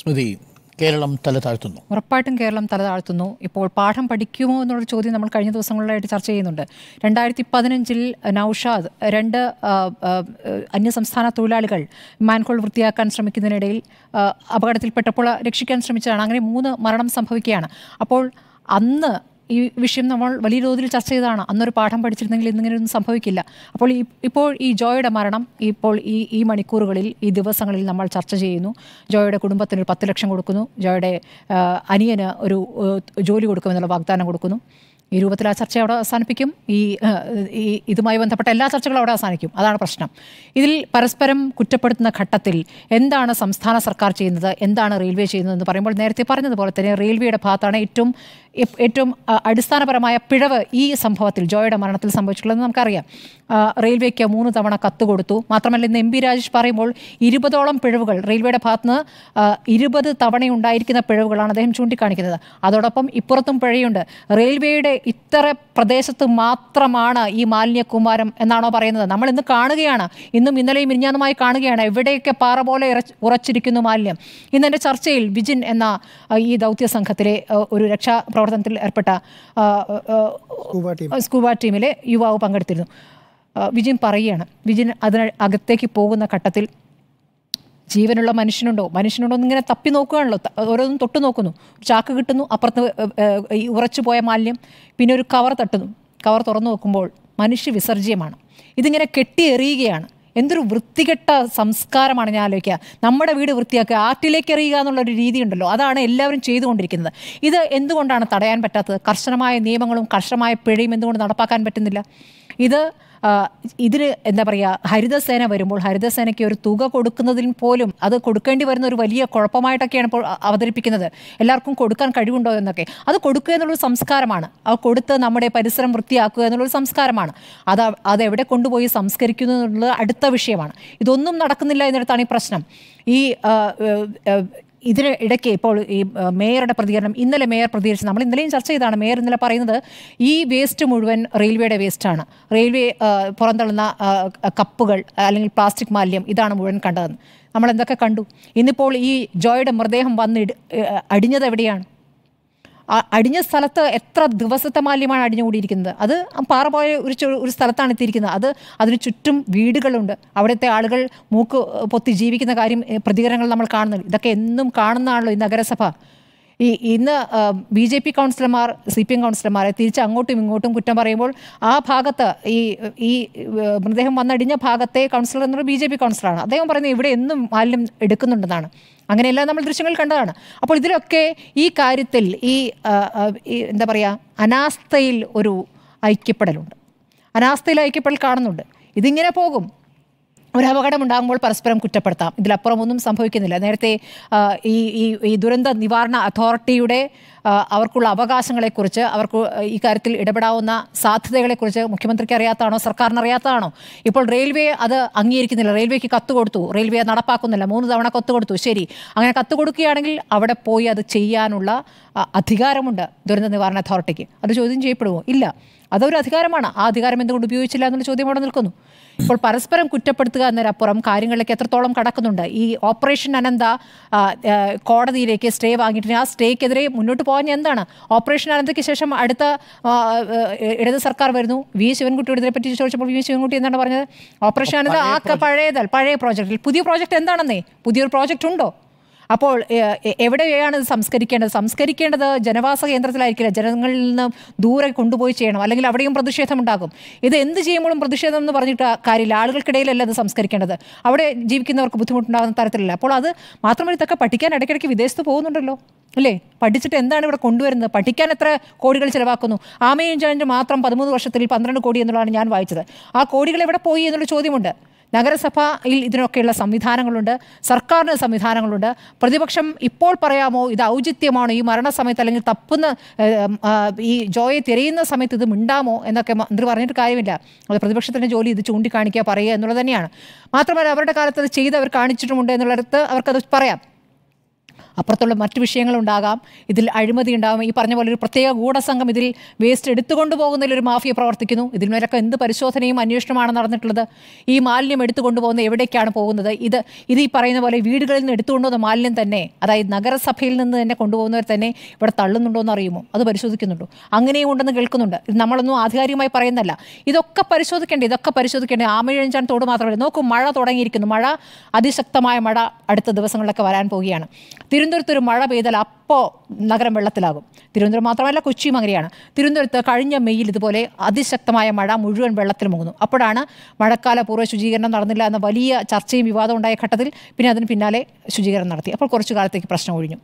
സ്മൃതി കേരളം തല താഴ്ത്തുന്നു ഉറപ്പായിട്ടും കേരളം തല താഴ്ത്തുന്നു ഇപ്പോൾ പാഠം പഠിക്കുമോ എന്നുള്ള ചോദ്യം നമ്മൾ കഴിഞ്ഞ ദിവസങ്ങളിലായിട്ട് ചർച്ച ചെയ്യുന്നുണ്ട് രണ്ടായിരത്തി പതിനഞ്ചിൽ നൌഷാദ് രണ്ട് അന്യസംസ്ഥാന തൊഴിലാളികൾ മാൻഹോൾ വൃത്തിയാക്കാൻ ശ്രമിക്കുന്നതിനിടയിൽ അപകടത്തിൽപ്പെട്ടപ്പോൾ രക്ഷിക്കാൻ ശ്രമിച്ചതാണ് അങ്ങനെ മൂന്ന് മരണം സംഭവിക്കുകയാണ് അപ്പോൾ അന്ന് ഈ വിഷയം നമ്മൾ വലിയ തോതിൽ ചർച്ച ചെയ്തതാണ് അന്നൊരു പാഠം പഠിച്ചിരുന്നെങ്കിൽ ഇന്നിങ്ങനെയൊന്നും സംഭവിക്കില്ല അപ്പോൾ ഈ ഇപ്പോൾ ഈ ജോയുടെ മരണം ഇപ്പോൾ ഈ ഈ മണിക്കൂറുകളിൽ ഈ ദിവസങ്ങളിൽ നമ്മൾ ചർച്ച ചെയ്യുന്നു ജോയുടെ കുടുംബത്തിന് ഒരു പത്ത് ലക്ഷം കൊടുക്കുന്നു ജോയുടെ അനിയന് ഒരു ജോലി കൊടുക്കുമെന്നുള്ള വാഗ്ദാനം കൊടുക്കുന്നു ഈ രൂപത്തിൽ ആ ചർച്ച അവിടെ അവസാനിപ്പിക്കും ഈ ഈ ഇതുമായി ബന്ധപ്പെട്ട എല്ലാ ചർച്ചകളും അവിടെ അവസാനിക്കും അതാണ് പ്രശ്നം ഇതിൽ പരസ്പരം കുറ്റപ്പെടുത്തുന്ന ഘട്ടത്തിൽ എന്താണ് സംസ്ഥാന സർക്കാർ ചെയ്യുന്നത് എന്താണ് റെയിൽവേ ചെയ്യുന്നത് എന്ന് പറയുമ്പോൾ നേരത്തെ പറഞ്ഞതുപോലെ തന്നെ റെയിൽവേയുടെ ഭാഗത്താണ് ഏറ്റവും ഏറ്റവും അടിസ്ഥാനപരമായ പിഴവ് ഈ സംഭവത്തിൽ ജോയുടെ മരണത്തിൽ സംഭവിച്ചിട്ടുള്ളതെന്ന് നമുക്കറിയാം റെയിൽവേക്ക് മൂന്ന് തവണ കത്ത് കൊടുത്തു മാത്രമല്ല ഇന്ന് എം പി രാജേഷ് പറയുമ്പോൾ ഇരുപതോളം പിഴവുകൾ റെയിൽവേയുടെ ഭാഗത്ത് നിന്ന് ഇരുപത് തവണയുണ്ടായിരിക്കുന്ന പിഴവുകളാണ് അദ്ദേഹം ചൂണ്ടിക്കാണിക്കുന്നത് അതോടൊപ്പം ഇപ്പുറത്തും പിഴയുണ്ട് റെയിൽവേയുടെ ഇത്ര പ്രദേശത്ത് മാത്രമാണ് ഈ മാലിന്യകുമാരം എന്നാണോ പറയുന്നത് നമ്മൾ ഇന്ന് കാണുകയാണ് ഇന്നും ഇന്നലെയും ഇരിഞ്ഞാന്നുമായി കാണുകയാണ് എവിടെയൊക്കെ പാറ പോലെ ഉറച്ചിരിക്കുന്നു മാലിന്യം ഇന്ന് ചർച്ചയിൽ വിജിൻ എന്ന ഈ ദൗത്യ സംഘത്തിലെ ഒരു രക്ഷാപ്രവർത്തന പ്രവർത്തനത്തിൽ ഏർപ്പെട്ട സ്കൂബ ടീമിലെ യുവാവ് പങ്കെടുത്തിരുന്നു വിജിൻ പറയുകയാണ് വിജിൻ അതിന് അകത്തേക്ക് പോകുന്ന ഘട്ടത്തിൽ ജീവനുള്ള മനുഷ്യനുണ്ടോ മനുഷ്യനുണ്ടോ എന്നിങ്ങനെ തപ്പി നോക്കുകയാണല്ലോ ഓരോന്നും തൊട്ട് നോക്കുന്നു ചാക്ക് കിട്ടുന്നു അപ്പുറത്ത് ഉറച്ചു പോയ മാലിന്യം പിന്നെ ഒരു കവർ തട്ടുന്നു കവർ തുറന്നു നോക്കുമ്പോൾ മനുഷ്യ വിസർജ്യമാണ് ഇതിങ്ങനെ കെട്ടിയെറിയുകയാണ് എന്തൊരു വൃത്തികെട്ട സംസ്കാരമാണ് ഞാൻ ആലോചിക്കുക നമ്മുടെ വീട് വൃത്തിയാക്കുക ആർട്ടിലേക്ക് എറിയുക എന്നുള്ളൊരു രീതിയുണ്ടല്ലോ അതാണ് എല്ലാവരും ചെയ്തുകൊണ്ടിരിക്കുന്നത് ഇത് എന്തുകൊണ്ടാണ് തടയാൻ പറ്റാത്തത് കർശനമായ നിയമങ്ങളും കർശനമായ പിഴയും എന്തുകൊണ്ട് നടപ്പാക്കാൻ പറ്റുന്നില്ല ഇത് ഇതിന് എന്താ പറയുക ഹരിതസേന വരുമ്പോൾ ഹരിതസേനയ്ക്ക് ഒരു തുക കൊടുക്കുന്നതിൽ പോലും അത് കൊടുക്കേണ്ടി വരുന്ന ഒരു വലിയ കുഴപ്പമായിട്ടൊക്കെയാണ് ഇപ്പോൾ അവതരിപ്പിക്കുന്നത് എല്ലാവർക്കും കൊടുക്കാൻ കഴിവുണ്ടോ എന്നൊക്കെ അത് കൊടുക്കുക എന്നുള്ളൊരു സംസ്കാരമാണ് അത് കൊടുത്ത് നമ്മുടെ പരിസരം വൃത്തിയാക്കുക എന്നുള്ളൊരു സംസ്കാരമാണ് അത് അതെവിടെ കൊണ്ടുപോയി സംസ്കരിക്കുന്നു എന്നുള്ളത് അടുത്ത വിഷയമാണ് ഇതൊന്നും നടക്കുന്നില്ല എന്നിടത്താണ് ഈ പ്രശ്നം ഈ ഇതിന് ഇടയ്ക്ക് ഇപ്പോൾ ഈ മേയറുടെ പ്രതികരണം ഇന്നലെ മേയർ പ്രതികരിച്ച് നമ്മൾ ഇന്നലെയും ചർച്ച ചെയ്താണ് മേയർ ഇന്നലെ പറയുന്നത് ഈ വേസ്റ്റ് മുഴുവൻ റെയിൽവേയുടെ വേസ്റ്റാണ് റെയിൽവേ പുറന്തള്ളുന്ന കപ്പുകൾ അല്ലെങ്കിൽ പ്ലാസ്റ്റിക് മാലിന്യം ഇതാണ് മുഴുവൻ കണ്ടതെന്ന് നമ്മൾ എന്തൊക്കെ കണ്ടു ഇന്നിപ്പോൾ ഈ ജോയുടെ മൃതദേഹം വന്ന് അടിഞ്ഞത് എവിടെയാണ് അടിഞ്ഞ സ്ഥലത്ത് എത്ര ദിവസത്തെ മാലിന്യമാണ് അടിഞ്ഞുകൂടിയിരിക്കുന്നത് അത് പാറ പോയ ഒരു ഒരു സ്ഥലത്താണ് എത്തിയിരിക്കുന്നത് അത് അതിന് ചുറ്റും വീടുകളുണ്ട് അവിടുത്തെ ആളുകൾ മൂക്ക് പൊത്തി ജീവിക്കുന്ന കാര്യം പ്രതികരണങ്ങൾ നമ്മൾ കാണുന്നുണ്ട് ഇതൊക്കെ എന്നും കാണുന്നതാണല്ലോ ഈ നഗരസഭ ഈ ഇന്ന് ബി ജെ പി കൗൺസിലർമാർ സി പി എം കൗൺസിലർമാരെ തിരിച്ച് അങ്ങോട്ടും ഇങ്ങോട്ടും കുറ്റം പറയുമ്പോൾ ആ ഭാഗത്ത് ഈ ഈ മൃതദേഹം വന്നടിഞ്ഞ ഭാഗത്തെ കൗൺസിലർ എന്നുള്ള ബി ജെ പി കൗൺസിലറാണ് അദ്ദേഹം പറയുന്നത് ഇവിടെ എന്നും മാലിന്യം എടുക്കുന്നുണ്ടെന്നാണ് അങ്ങനെയെല്ലാം നമ്മൾ ദൃശ്യങ്ങൾ കണ്ടതാണ് അപ്പോൾ ഇതിലൊക്കെ ഈ കാര്യത്തിൽ ഈ എന്താ പറയുക അനാസ്ഥയിൽ ഒരു ഐക്യപ്പെടലുണ്ട് അനാസ്ഥയിൽ ഐക്യപ്പെടൽ കാണുന്നുണ്ട് ഇതിങ്ങനെ പോകും ഒരു അപകടമുണ്ടാകുമ്പോൾ പരസ്പരം കുറ്റപ്പെടുത്താം ഇതിലപ്പുറം ഒന്നും സംഭവിക്കുന്നില്ല നേരത്തെ ഈ ഈ ദുരന്ത നിവാരണ അതോറിറ്റിയുടെ അവർക്കുള്ള അവകാശങ്ങളെക്കുറിച്ച് അവർക്ക് ഈ കാര്യത്തിൽ ഇടപെടാവുന്ന സാധ്യതകളെക്കുറിച്ച് മുഖ്യമന്ത്രിക്ക് അറിയാത്താണോ സർക്കാരിന് അറിയാത്തതാണോ ഇപ്പോൾ റെയിൽവേ അത് അംഗീകരിക്കുന്നില്ല റെയിൽവേക്ക് കത്ത് കൊടുത്തു റെയിൽവേ നടപ്പാക്കുന്നില്ല മൂന്ന് തവണ കത്ത് കൊടുത്തു ശരി അങ്ങനെ കത്ത് കൊടുക്കുകയാണെങ്കിൽ അവിടെ പോയി അത് ചെയ്യാനുള്ള അധികാരമുണ്ട് ദുരന്ത നിവാരണ അതോറിറ്റിക്ക് അത് ചോദ്യം ചെയ്യപ്പെടുമോ ഇല്ല അതൊരു അധികാരമാണ് ആ അധികാരം എന്തുകൊണ്ട് ഉപയോഗിച്ചില്ല എന്നുള്ള ചോദ്യം അവിടെ നിൽക്കുന്നു ഇപ്പോൾ പരസ്പരം കുറ്റപ്പെടുത്തുക എന്നതിനപ്പുറം കാര്യങ്ങളിലേക്ക് എത്രത്തോളം കടക്കുന്നുണ്ട് ഈ ഓപ്പറേഷൻ അനന്ത കോടതിയിലേക്ക് സ്റ്റേ വാങ്ങിയിട്ടുണ്ട് ആ സ്റ്റേക്കെതിരെ മുന്നോട്ട് പോകാൻ എന്താണ് ഓപ്പറേഷൻ അനന്തയ്ക്ക് ശേഷം അടുത്ത ഇടത് സർക്കാർ വരുന്നു വി ശിവൻകുട്ടിയോട് പറ്റി ചോദിച്ചപ്പോൾ വി ശിവൻകുട്ടി എന്താണ് പറഞ്ഞത് ഓപ്പറേഷൻ അനന്ത ആ പഴയതൽ പഴയ പ്രോജക്റ്റിൽ പുതിയ പ്രോജക്റ്റ് എന്താണെന്നേ പുതിയൊരു പ്രോജക്റ്റ് ഉണ്ടോ അപ്പോൾ എവിടെയാണ് സംസ്കരിക്കേണ്ടത് സംസ്കരിക്കേണ്ടത് ജനവാസ കേന്ദ്രത്തിലായിരിക്കില്ല ജനങ്ങളിൽ നിന്ന് ദൂരെ കൊണ്ടുപോയി ചെയ്യണം അല്ലെങ്കിൽ അവിടെയും പ്രതിഷേധം ഉണ്ടാകും ഇത് എന്ത് ചെയ്യുമ്പോഴും പ്രതിഷേധം എന്ന് പറഞ്ഞിട്ട് കാര്യമില്ല ആളുകൾക്കിടയിലല്ല അത് സംസ്കരിക്കേണ്ടത് അവിടെ ജീവിക്കുന്നവർക്ക് ബുദ്ധിമുട്ടുണ്ടാകുന്ന തരത്തിലല്ല അപ്പോൾ അത് മാത്രമല്ല ഇതൊക്കെ പഠിക്കാൻ ഇടയ്ക്കിടയ്ക്ക് വിദേശത്ത് പോകുന്നുണ്ടല്ലോ അല്ലേ പഠിച്ചിട്ട് എന്താണ് ഇവിടെ കൊണ്ടുവരുന്നത് പഠിക്കാൻ എത്ര കോടികൾ ചിലവാക്കുന്നു ആമയും ജാനും മാത്രം പതിമൂന്ന് വർഷത്തിൽ പന്ത്രണ്ട് കോടി എന്നുള്ളതാണ് ഞാൻ വായിച്ചത് ആ കോടികൾ എവിടെ പോയി എന്നുള്ള ചോദ്യമുണ്ട് നഗരസഭയിൽ ഇതിനൊക്കെയുള്ള സംവിധാനങ്ങളുണ്ട് സർക്കാരിന് സംവിധാനങ്ങളുണ്ട് പ്രതിപക്ഷം ഇപ്പോൾ പറയാമോ ഇത് ഔചിത്യമാണ് ഈ മരണസമയത്ത് അല്ലെങ്കിൽ തപ്പുന്ന ഈ ജോയെ തിരയുന്ന സമയത്ത് ഇത് മിണ്ടാമോ എന്നൊക്കെ മന്ത്രി പറഞ്ഞിട്ട് കാര്യമില്ല അത് പ്രതിപക്ഷത്തിൻ്റെ ജോലി ഇത് ചൂണ്ടിക്കാണിക്കുക പറയുക എന്നുള്ളത് തന്നെയാണ് മാത്രമല്ല അവരുടെ കാലത്ത് അത് ചെയ്ത് അവർ കാണിച്ചിട്ടുമുണ്ട് എന്നുള്ളിടത്ത് അവർക്കത് പറയാം അപ്പുറത്തുള്ള മറ്റു വിഷയങ്ങളുണ്ടാകാം ഇതിൽ അഴിമതി ഉണ്ടാകും ഈ പറഞ്ഞ പോലെ ഒരു പ്രത്യേക ഗൂഢസംഘം ഇതിൽ വേസ്റ്റ് എടുത്തുകൊണ്ട് പോകുന്നതിൽ ഒരു മാഫിയ പ്രവർത്തിക്കുന്നു ഇതിന്മേലൊക്കെ എന്ത് പരിശോധനയും അന്വേഷണമാണ് നടന്നിട്ടുള്ളത് ഈ മാലിന്യം എടുത്തുകൊണ്ട് പോകുന്നത് എവിടേക്കാണ് പോകുന്നത് ഇത് ഇത് ഈ പറയുന്ന പോലെ വീടുകളിൽ നിന്ന് പോകുന്ന മാലിന്യം തന്നെ അതായത് നഗരസഭയിൽ നിന്ന് തന്നെ കൊണ്ടുപോകുന്നവർ തന്നെ ഇവിടെ തള്ളുന്നുണ്ടോ എന്ന് അറിയുമോ അത് പരിശോധിക്കുന്നുണ്ടോ അങ്ങനെയും ഉണ്ടെന്ന് കേൾക്കുന്നുണ്ട് ഇത് നമ്മളൊന്നും ആധികാരികമായി പറയുന്നല്ല ഇതൊക്കെ പരിശോധിക്കേണ്ടത് ഇതൊക്കെ പരിശോധിക്കേണ്ടത് ആമയിഴഞ്ചാൻ തോട് മാത്രമല്ല നോക്കൂ മഴ തുടങ്ങിയിരിക്കുന്നു മഴ അതിശക്തമായ മഴ അടുത്ത ദിവസങ്ങളിലൊക്കെ വരാൻ പോവുകയാണ് തിരു തിരുവനന്തപുരത്ത് ഒരു മഴ പെയ്താൽ അപ്പോൾ നഗരം വെള്ളത്തിലാകും തിരുവനന്തപുരം മാത്രമല്ല കൊച്ചിയും അങ്ങനെയാണ് തിരുവനന്തപുരത്ത് കഴിഞ്ഞ മെയ്യിൽ ഇതുപോലെ അതിശക്തമായ മഴ മുഴുവൻ വെള്ളത്തിൽ മുങ്ങുന്നു അപ്പോഴാണ് മഴക്കാല പൂർവ്വ ശുചീകരണം നടന്നില്ല എന്ന വലിയ ചർച്ചയും വിവാദം ഉണ്ടായ ഘട്ടത്തിൽ പിന്നെ അതിന് പിന്നാലെ ശുചീകരണം നടത്തി അപ്പോൾ കുറച്ചു കാലത്തേക്ക് പ്രശ്നം ഒഴിഞ്ഞു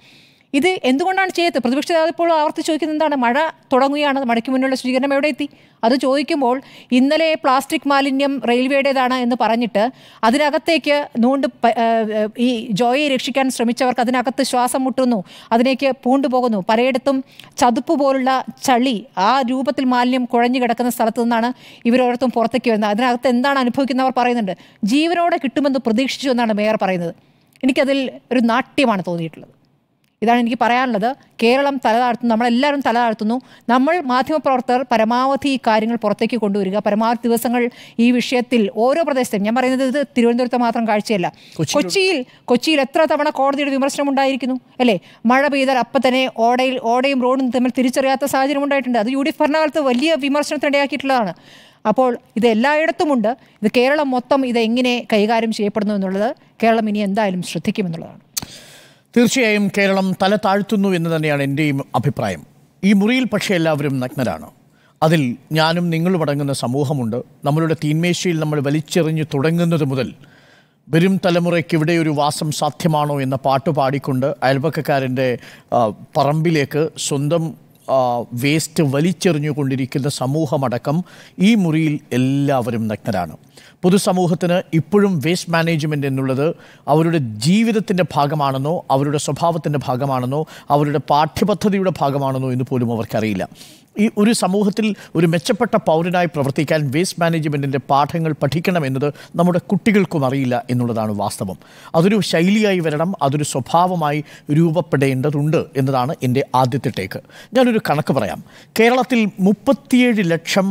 ഇത് എന്തുകൊണ്ടാണ് ചെയ്യാത്തത് പ്രതിപക്ഷ നേതാവ് ഇപ്പോൾ ആവർത്തി ചോദിക്കുന്നത് എന്താണ് മഴ തുടങ്ങുകയാണ് മഴയ്ക്ക് മുന്നിലുള്ള സ്വീകരണം എവിടെ എത്തി അത് ചോദിക്കുമ്പോൾ ഇന്നലെ പ്ലാസ്റ്റിക് മാലിന്യം റെയിൽവേയുടേതാണ് എന്ന് പറഞ്ഞിട്ട് അതിനകത്തേക്ക് നൂണ്ട് ഈ ജോയെ രക്ഷിക്കാൻ ശ്രമിച്ചവർക്ക് അതിനകത്ത് ശ്വാസം മുട്ടുന്നു അതിലേക്ക് പൂണ്ടുപോകുന്നു പലയിടത്തും ചതുപ്പ് പോലുള്ള ചളി ആ രൂപത്തിൽ മാലിന്യം കുഴഞ്ഞു കിടക്കുന്ന സ്ഥലത്ത് നിന്നാണ് ഇവരോരത്തും പുറത്തേക്ക് വരുന്നത് അതിനകത്ത് എന്താണ് അനുഭവിക്കുന്നവർ പറയുന്നുണ്ട് ജീവനോടെ കിട്ടുമെന്ന് പ്രതീക്ഷിച്ചു എന്നാണ് മേയർ പറയുന്നത് എനിക്കതിൽ ഒരു നാട്യമാണ് തോന്നിയിട്ടുള്ളത് ഇതാണ് എനിക്ക് പറയാനുള്ളത് കേരളം തലതാഴ്ത്തുന്നു നമ്മളെല്ലാവരും തലതാഴ്ത്തുന്നു നമ്മൾ മാധ്യമപ്രവർത്തകർ പരമാവധി ഈ കാര്യങ്ങൾ പുറത്തേക്ക് കൊണ്ടുവരിക പരമാവധി ദിവസങ്ങൾ ഈ വിഷയത്തിൽ ഓരോ പ്രദേശത്തും ഞാൻ പറയുന്നത് ഇത് തിരുവനന്തപുരത്ത് മാത്രം കാഴ്ചയല്ല കൊച്ചിയിൽ കൊച്ചിയിൽ എത്ര തവണ കോടതിയുടെ വിമർശനം ഉണ്ടായിരിക്കുന്നു അല്ലേ മഴ പെയ്താൽ അപ്പം തന്നെ ഓടയിൽ ഓടയും റോഡും തമ്മിൽ തിരിച്ചറിയാത്ത സാഹചര്യം ഉണ്ടായിട്ടുണ്ട് അത് യു ഡി എഫ് ഭരണകാലത്ത് വലിയ വിമർശനത്തിനിടയാക്കിയിട്ടുള്ളതാണ് അപ്പോൾ ഇത് എല്ലായിടത്തുമുണ്ട് ഇത് കേരളം മൊത്തം ഇത് എങ്ങനെ കൈകാര്യം ചെയ്യപ്പെടുന്നു എന്നുള്ളത് കേരളം ഇനി എന്തായാലും ശ്രദ്ധിക്കുമെന്നുള്ളതാണ് തീർച്ചയായും കേരളം തല താഴ്ത്തുന്നു എന്ന് തന്നെയാണ് എൻ്റെയും അഭിപ്രായം ഈ മുറിയിൽ പക്ഷേ എല്ലാവരും നഗ്നരാണ് അതിൽ ഞാനും നിങ്ങളും അടങ്ങുന്ന സമൂഹമുണ്ട് നമ്മളുടെ തീന്മേശയിൽ നമ്മൾ വലിച്ചെറിഞ്ഞു തുടങ്ങുന്നത് മുതൽ വരും തലമുറയ്ക്ക് ഇവിടെ ഒരു വാസം സാധ്യമാണോ എന്ന പാട്ട് പാടിക്കൊണ്ട് അയൽപക്കക്കാരൻ്റെ പറമ്പിലേക്ക് സ്വന്തം വേസ്റ്റ് വലിച്ചെറിഞ്ഞുകൊണ്ടിരിക്കുന്ന സമൂഹമടക്കം ഈ മുറിയിൽ എല്ലാവരും നഗ്നരാണ് പൊതുസമൂഹത്തിന് ഇപ്പോഴും വേസ്റ്റ് മാനേജ്മെൻ്റ് എന്നുള്ളത് അവരുടെ ജീവിതത്തിൻ്റെ ഭാഗമാണെന്നോ അവരുടെ സ്വഭാവത്തിൻ്റെ ഭാഗമാണെന്നോ അവരുടെ പാഠ്യപദ്ധതിയുടെ ഭാഗമാണെന്നോ എന്ന് പോലും അവർക്കറിയില്ല ഈ ഒരു സമൂഹത്തിൽ ഒരു മെച്ചപ്പെട്ട പൗരനായി പ്രവർത്തിക്കാൻ വേസ്റ്റ് മാനേജ്മെൻറ്റിൻ്റെ പാഠങ്ങൾ പഠിക്കണം എന്നത് നമ്മുടെ കുട്ടികൾക്കും അറിയില്ല എന്നുള്ളതാണ് വാസ്തവം അതൊരു ശൈലിയായി വരണം അതൊരു സ്വഭാവമായി രൂപപ്പെടേണ്ടതുണ്ട് എന്നതാണ് എൻ്റെ ആദ്യത്തെ ടേക്ക് ഞാനൊരു കണക്ക് പറയാം കേരളത്തിൽ മുപ്പത്തിയേഴ് ലക്ഷം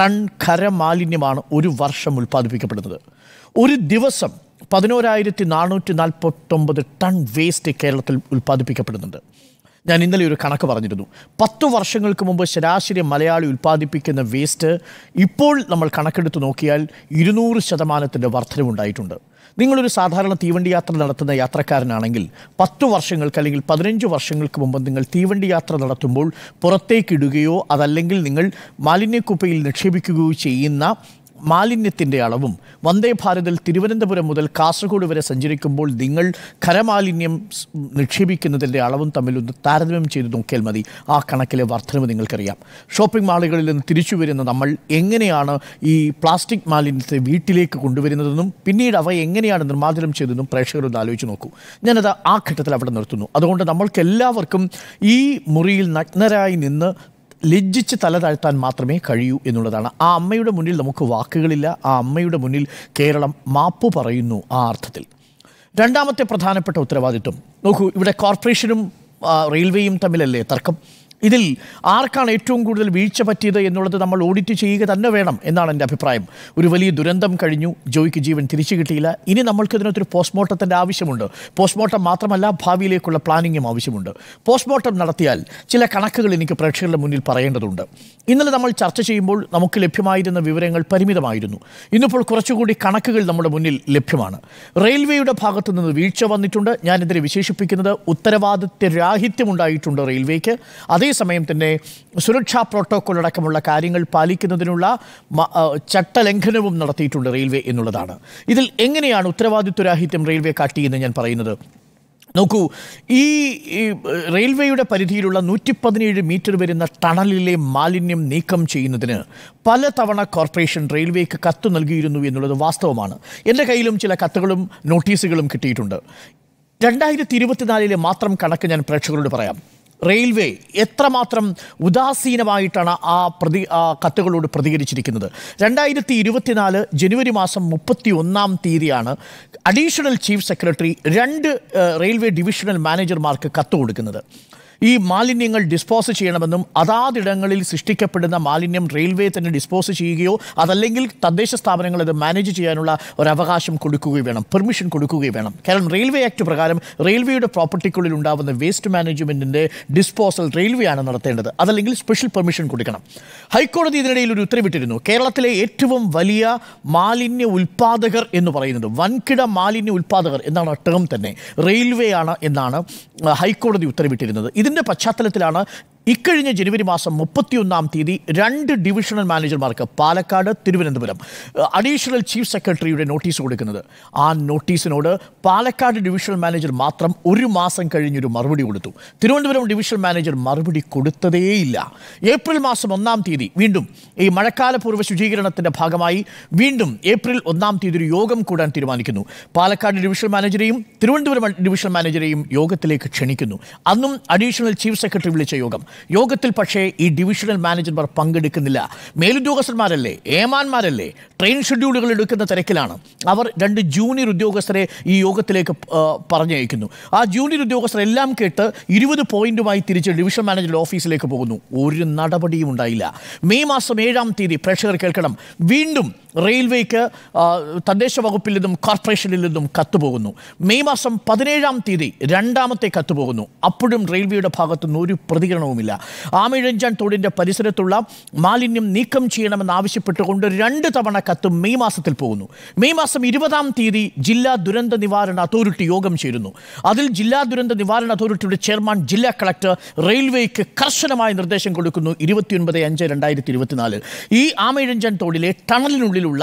ടൺ ഖരമാലിന്യമാണ് ഒരു വർഷം ഉൽപ്പാദിപ്പിക്കപ്പെടുന്നത് ഒരു ദിവസം പതിനോരായിരത്തി നാനൂറ്റി നാൽപ്പത്തൊമ്പത് ടൺ വേസ്റ്റ് കേരളത്തിൽ ഉൽപ്പാദിപ്പിക്കപ്പെടുന്നുണ്ട് ഞാൻ ഇന്നലെ ഒരു കണക്ക് പറഞ്ഞിരുന്നു പത്ത് വർഷങ്ങൾക്ക് മുമ്പ് ശരാശരി മലയാളി ഉൽപ്പാദിപ്പിക്കുന്ന വേസ്റ്റ് ഇപ്പോൾ നമ്മൾ കണക്കെടുത്ത് നോക്കിയാൽ ഇരുന്നൂറ് ശതമാനത്തിൻ്റെ വർധനവുണ്ടായിട്ടുണ്ട് നിങ്ങളൊരു സാധാരണ തീവണ്ടി യാത്ര നടത്തുന്ന യാത്രക്കാരനാണെങ്കിൽ പത്ത് വർഷങ്ങൾക്ക് അല്ലെങ്കിൽ പതിനഞ്ച് വർഷങ്ങൾക്ക് മുമ്പ് നിങ്ങൾ തീവണ്ടി യാത്ര നടത്തുമ്പോൾ പുറത്തേക്കിടുകയോ അതല്ലെങ്കിൽ നിങ്ങൾ മാലിന്യക്കുപ്പയിൽ നിക്ഷേപിക്കുകയോ ചെയ്യുന്ന മാലിന്യത്തിൻ്റെ അളവും വന്ദേ ഭാരതിൽ തിരുവനന്തപുരം മുതൽ കാസർഗോഡ് വരെ സഞ്ചരിക്കുമ്പോൾ നിങ്ങൾ ഖരമാലിന്യം നിക്ഷേപിക്കുന്നതിൻ്റെ അളവും തമ്മിലൊന്ന് താരതമ്യം ചെയ്ത് നോക്കിയാൽ മതി ആ കണക്കിലെ വർധനവ് നിങ്ങൾക്കറിയാം ഷോപ്പിംഗ് മാളുകളിൽ നിന്ന് തിരിച്ചു വരുന്ന നമ്മൾ എങ്ങനെയാണ് ഈ പ്ലാസ്റ്റിക് മാലിന്യത്തെ വീട്ടിലേക്ക് കൊണ്ടുവരുന്നതെന്നും പിന്നീട് അവ എങ്ങനെയാണ് നിർമ്മാർജ്ജനം ചെയ്തതെന്നും പ്രേക്ഷകരൊന്ന് ആലോചിച്ച് നോക്കൂ ഞാനത് ആ ഘട്ടത്തിൽ അവിടെ നിർത്തുന്നു അതുകൊണ്ട് നമ്മൾക്ക് എല്ലാവർക്കും ഈ മുറിയിൽ നഗ്നരായി നിന്ന് ലജ്ജിച്ച് തല താഴ്ത്താൻ മാത്രമേ കഴിയൂ എന്നുള്ളതാണ് ആ അമ്മയുടെ മുന്നിൽ നമുക്ക് വാക്കുകളില്ല ആ അമ്മയുടെ മുന്നിൽ കേരളം മാപ്പ് പറയുന്നു ആ അർത്ഥത്തിൽ രണ്ടാമത്തെ പ്രധാനപ്പെട്ട ഉത്തരവാദിത്വം നോക്കൂ ഇവിടെ കോർപ്പറേഷനും റെയിൽവേയും തമ്മിലല്ലേ തർക്കം ഇതിൽ ആർക്കാണ് ഏറ്റവും കൂടുതൽ വീഴ്ച പറ്റിയത് എന്നുള്ളത് നമ്മൾ ഓഡിറ്റ് ചെയ്യുക തന്നെ വേണം എന്നാണ് എൻ്റെ അഭിപ്രായം ഒരു വലിയ ദുരന്തം കഴിഞ്ഞു ജോയിക്ക് ജീവൻ തിരിച്ചു കിട്ടിയില്ല ഇനി നമ്മൾക്കിതിനകത്തൊരു പോസ്റ്റ്മോർട്ടത്തിൻ്റെ ആവശ്യമുണ്ട് പോസ്റ്റ്മോർട്ടം മാത്രമല്ല ഭാവിയിലേക്കുള്ള പ്ലാനിങ്ങും ആവശ്യമുണ്ട് പോസ്റ്റ്മോർട്ടം നടത്തിയാൽ ചില കണക്കുകൾ എനിക്ക് പ്രേക്ഷകരുടെ മുന്നിൽ പറയേണ്ടതുണ്ട് ഇന്നലെ നമ്മൾ ചർച്ച ചെയ്യുമ്പോൾ നമുക്ക് ലഭ്യമായിരുന്ന വിവരങ്ങൾ പരിമിതമായിരുന്നു ഇന്നിപ്പോൾ കുറച്ചുകൂടി കണക്കുകൾ നമ്മുടെ മുന്നിൽ ലഭ്യമാണ് റെയിൽവേയുടെ ഭാഗത്തു നിന്ന് വീഴ്ച വന്നിട്ടുണ്ട് ഞാനിതിനെ വിശേഷിപ്പിക്കുന്നത് ഉത്തരവാദിത്വ ഉണ്ടായിട്ടുണ്ട് റെയിൽവേക്ക് അതേ അതേസമയം തന്നെ സുരക്ഷാ പ്രോട്ടോകോൾ അടക്കമുള്ള കാര്യങ്ങൾ പാലിക്കുന്നതിനുള്ള ചട്ടലംഘനവും നടത്തിയിട്ടുണ്ട് റെയിൽവേ എന്നുള്ളതാണ് ഇതിൽ എങ്ങനെയാണ് ഉത്തരവാദിത്വരാഹിത്യം റെയിൽവേ കാട്ടിയെന്ന് ഞാൻ പറയുന്നത് നോക്കൂ ഈ റെയിൽവേയുടെ പരിധിയിലുള്ള നൂറ്റി പതിനേഴ് മീറ്റർ വരുന്ന ടണലിലെ മാലിന്യം നീക്കം ചെയ്യുന്നതിന് പലതവണ കോർപ്പറേഷൻ റെയിൽവേക്ക് കത്ത് നൽകിയിരുന്നു എന്നുള്ളത് വാസ്തവമാണ് എൻ്റെ കയ്യിലും ചില കത്തുകളും നോട്ടീസുകളും കിട്ടിയിട്ടുണ്ട് രണ്ടായിരത്തി ഇരുപത്തിനാലിലെ മാത്രം കണക്ക് ഞാൻ പ്രേക്ഷകരോട് പറയാം റെയിൽവേ എത്രമാത്രം ഉദാസീനമായിട്ടാണ് ആ പ്രതി ആ കത്തുകളോട് പ്രതികരിച്ചിരിക്കുന്നത് രണ്ടായിരത്തി ഇരുപത്തിനാല് ജനുവരി മാസം മുപ്പത്തി ഒന്നാം തീയതിയാണ് അഡീഷണൽ ചീഫ് സെക്രട്ടറി രണ്ട് റെയിൽവേ ഡിവിഷണൽ മാനേജർമാർക്ക് കത്ത് കൊടുക്കുന്നത് ഈ മാലിന്യങ്ങൾ ഡിസ്പോസ് ചെയ്യണമെന്നും അതാതിടങ്ങളിൽ സൃഷ്ടിക്കപ്പെടുന്ന മാലിന്യം റെയിൽവേ തന്നെ ഡിസ്പോസ് ചെയ്യുകയോ അതല്ലെങ്കിൽ തദ്ദേശ സ്ഥാപനങ്ങൾ അത് മാനേജ് ചെയ്യാനുള്ള ഒരു അവകാശം കൊടുക്കുകയും വേണം പെർമിഷൻ കൊടുക്കുകയും വേണം കാരണം റെയിൽവേ ആക്ട് പ്രകാരം റെയിൽവേയുടെ പ്രോപ്പർട്ടിക്കുള്ളിൽ ഉണ്ടാവുന്ന വേസ്റ്റ് മാനേജ്മെൻറ്റിൻ്റെ ഡിസ്പോസൽ റെയിൽവേ ആണ് നടത്തേണ്ടത് അതല്ലെങ്കിൽ സ്പെഷ്യൽ പെർമിഷൻ കൊടുക്കണം ഹൈക്കോടതി ഇതിനിടയിൽ ഒരു ഉത്തരവിട്ടിരുന്നു കേരളത്തിലെ ഏറ്റവും വലിയ മാലിന്യ ഉൽപ്പാദകർ എന്ന് പറയുന്നത് വൻകിട മാലിന്യ ഉൽപ്പാദകർ എന്നാണ് ആ ടേം തന്നെ റെയിൽവേ ആണ് എന്നാണ് ഹൈക്കോടതി ഉത്തരവിട്ടിരുന്നത് ഇതിന് ഇതിൻ്റെ പശ്ചാത്തലത്തിലാണ് ഇക്കഴിഞ്ഞ ജനുവരി മാസം മുപ്പത്തിയൊന്നാം തീയതി രണ്ട് ഡിവിഷണൽ മാനേജർമാർക്ക് പാലക്കാട് തിരുവനന്തപുരം അഡീഷണൽ ചീഫ് സെക്രട്ടറിയുടെ നോട്ടീസ് കൊടുക്കുന്നത് ആ നോട്ടീസിനോട് പാലക്കാട് ഡിവിഷണൽ മാനേജർ മാത്രം ഒരു മാസം കഴിഞ്ഞൊരു മറുപടി കൊടുത്തു തിരുവനന്തപുരം ഡിവിഷണൽ മാനേജർ മറുപടി കൊടുത്തതേയില്ല ഏപ്രിൽ മാസം ഒന്നാം തീയതി വീണ്ടും ഈ മഴക്കാലപൂർവ്വ ശുചീകരണത്തിൻ്റെ ഭാഗമായി വീണ്ടും ഏപ്രിൽ ഒന്നാം തീയതി ഒരു യോഗം കൂടാൻ തീരുമാനിക്കുന്നു പാലക്കാട് ഡിവിഷണൽ മാനേജരെയും തിരുവനന്തപുരം ഡിവിഷണൽ മാനേജരെയും യോഗത്തിലേക്ക് ക്ഷണിക്കുന്നു അന്നും അഡീഷണൽ ചീഫ് സെക്രട്ടറി വിളിച്ച യോഗം യോഗത്തിൽ പക്ഷേ ഈ ഡിവിഷണൽ മാനേജർമാർ പങ്കെടുക്കുന്നില്ല മേലുദ്യോഗസ്ഥന്മാരല്ലേ ഏമാന്മാരല്ലേ ട്രെയിൻ ഷെഡ്യൂളുകൾ എടുക്കുന്ന തിരക്കിലാണ് അവർ രണ്ട് ജൂനിയർ ഉദ്യോഗസ്ഥരെ ഈ യോഗത്തിലേക്ക് പറഞ്ഞയക്കുന്നു ആ ജൂനിയർ ഉദ്യോഗസ്ഥർ എല്ലാം കേട്ട് ഇരുപത് പോയിന്റുമായി തിരിച്ച് ഡിവിഷൻ മാനേജർ ഓഫീസിലേക്ക് പോകുന്നു ഒരു നടപടിയും ഉണ്ടായില്ല മെയ് മാസം ഏഴാം തീയതി പ്രേക്ഷകർ കേൾക്കണം വീണ്ടും റെയിൽവേക്ക് തദ്ദേശ വകുപ്പിൽ നിന്നും കോർപ്പറേഷനിൽ നിന്നും കത്ത് പോകുന്നു മെയ് മാസം പതിനേഴാം തീയതി രണ്ടാമത്തെ കത്ത് പോകുന്നു അപ്പോഴും റെയിൽവേയുടെ ഭാഗത്തുനിന്ന് ഒരു പ്രതികരണവുമില്ല ആമിഴഞ്ചാൻ തോടിൻ്റെ പരിസരത്തുള്ള മാലിന്യം നീക്കം ചെയ്യണമെന്നാവശ്യപ്പെട്ടുകൊണ്ട് രണ്ട് തവണ കത്തും മെയ് മാസത്തിൽ പോകുന്നു മെയ് മാസം ഇരുപതാം തീയതി ജില്ലാ ദുരന്ത നിവാരണ അതോറിറ്റി യോഗം ചേരുന്നു അതിൽ ജില്ലാ ദുരന്ത നിവാരണ അതോറിറ്റിയുടെ ചെയർമാൻ ജില്ലാ കളക്ടർ റെയിൽവേക്ക് കർശനമായ നിർദ്ദേശം കൊടുക്കുന്നു ഇരുപത്തിയൊൻപത് അഞ്ച് രണ്ടായിരത്തി ഇരുപത്തിനാല് ഈ ആമയിഴഞ്ചൻ തോടിലെ ടണലിനുള്ളിലുള്ള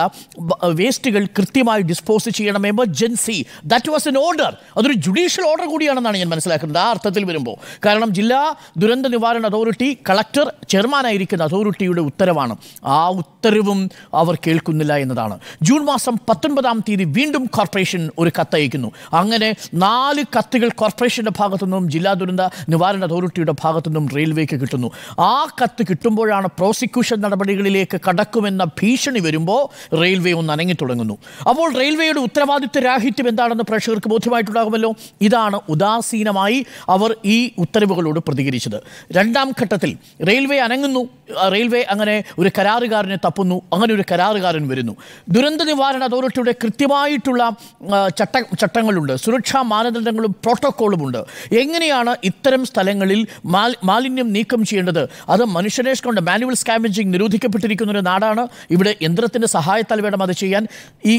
വേസ്റ്റുകൾ കൃത്യമായി ഡിസ്പോസ് ചെയ്യണം emergency that was an order അതൊരു ജുഡീഷ്യൽ ഓർഡർ കൂടിയാണെന്നാണ് ഞാൻ മനസ്സിലാക്കുന്നത് ആ അർത്ഥത്തിൽ വരുമ്പോൾ കാരണം ജില്ലാ ദുരന്ത നിവാരണ അതോറിറ്റി കളക്ടർ ചെയർമാനായിരിക്കുന്ന അതോറിറ്റിയുടെ ഉത്തരവാണ് ആ ഉത്തരവും അവർ കേൾക്കുന്നു നടപ്പാക്കുന്നില്ല എന്നതാണ് ജൂൺ മാസം പത്തൊൻപതാം തീയതി വീണ്ടും കോർപ്പറേഷൻ ഒരു കത്തയക്കുന്നു അങ്ങനെ നാല് കത്തുകൾ കോർപ്പറേഷൻ്റെ ഭാഗത്തു നിന്നും ജില്ലാ ദുരന്ത നിവാരണ അതോറിറ്റിയുടെ ഭാഗത്തു നിന്നും റെയിൽവേക്ക് കിട്ടുന്നു ആ കത്ത് കിട്ടുമ്പോഴാണ് പ്രോസിക്യൂഷൻ നടപടികളിലേക്ക് കടക്കുമെന്ന ഭീഷണി വരുമ്പോൾ റെയിൽവേ ഒന്ന് അനങ്ങി തുടങ്ങുന്നു അപ്പോൾ റെയിൽവേയുടെ ഉത്തരവാദിത്വ രാഹിത്യം എന്താണെന്ന് പ്രേക്ഷകർക്ക് ബോധ്യമായിട്ടുണ്ടാകുമല്ലോ ഇതാണ് ഉദാസീനമായി അവർ ഈ ഉത്തരവുകളോട് പ്രതികരിച്ചത് രണ്ടാം ഘട്ടത്തിൽ റെയിൽവേ അനങ്ങുന്നു റെയിൽവേ അങ്ങനെ ഒരു കരാറുകാരനെ തപ്പുന്നു അങ്ങനെ ഒരു കരാറുകാരൻ വരുന്നു ദുരന്ത നിവാരണ അതോറിറ്റിയുടെ കൃത്യമായിട്ടുള്ള ചട്ട ചട്ടങ്ങളുണ്ട് സുരക്ഷാ മാനദണ്ഡങ്ങളും പ്രോട്ടോക്കോളും ഉണ്ട് എങ്ങനെയാണ് ഇത്തരം സ്ഥലങ്ങളിൽ മാലിന്യം നീക്കം ചെയ്യേണ്ടത് അത് മനുഷ്യനെ കൊണ്ട് മാനുവൽ സ്കാമേജിംഗ് നിരോധിക്കപ്പെട്ടിരിക്കുന്ന ഒരു നാടാണ് ഇവിടെ യന്ത്രത്തിൻ്റെ സഹായത്താൽ വേണം അത് ചെയ്യാൻ ഈ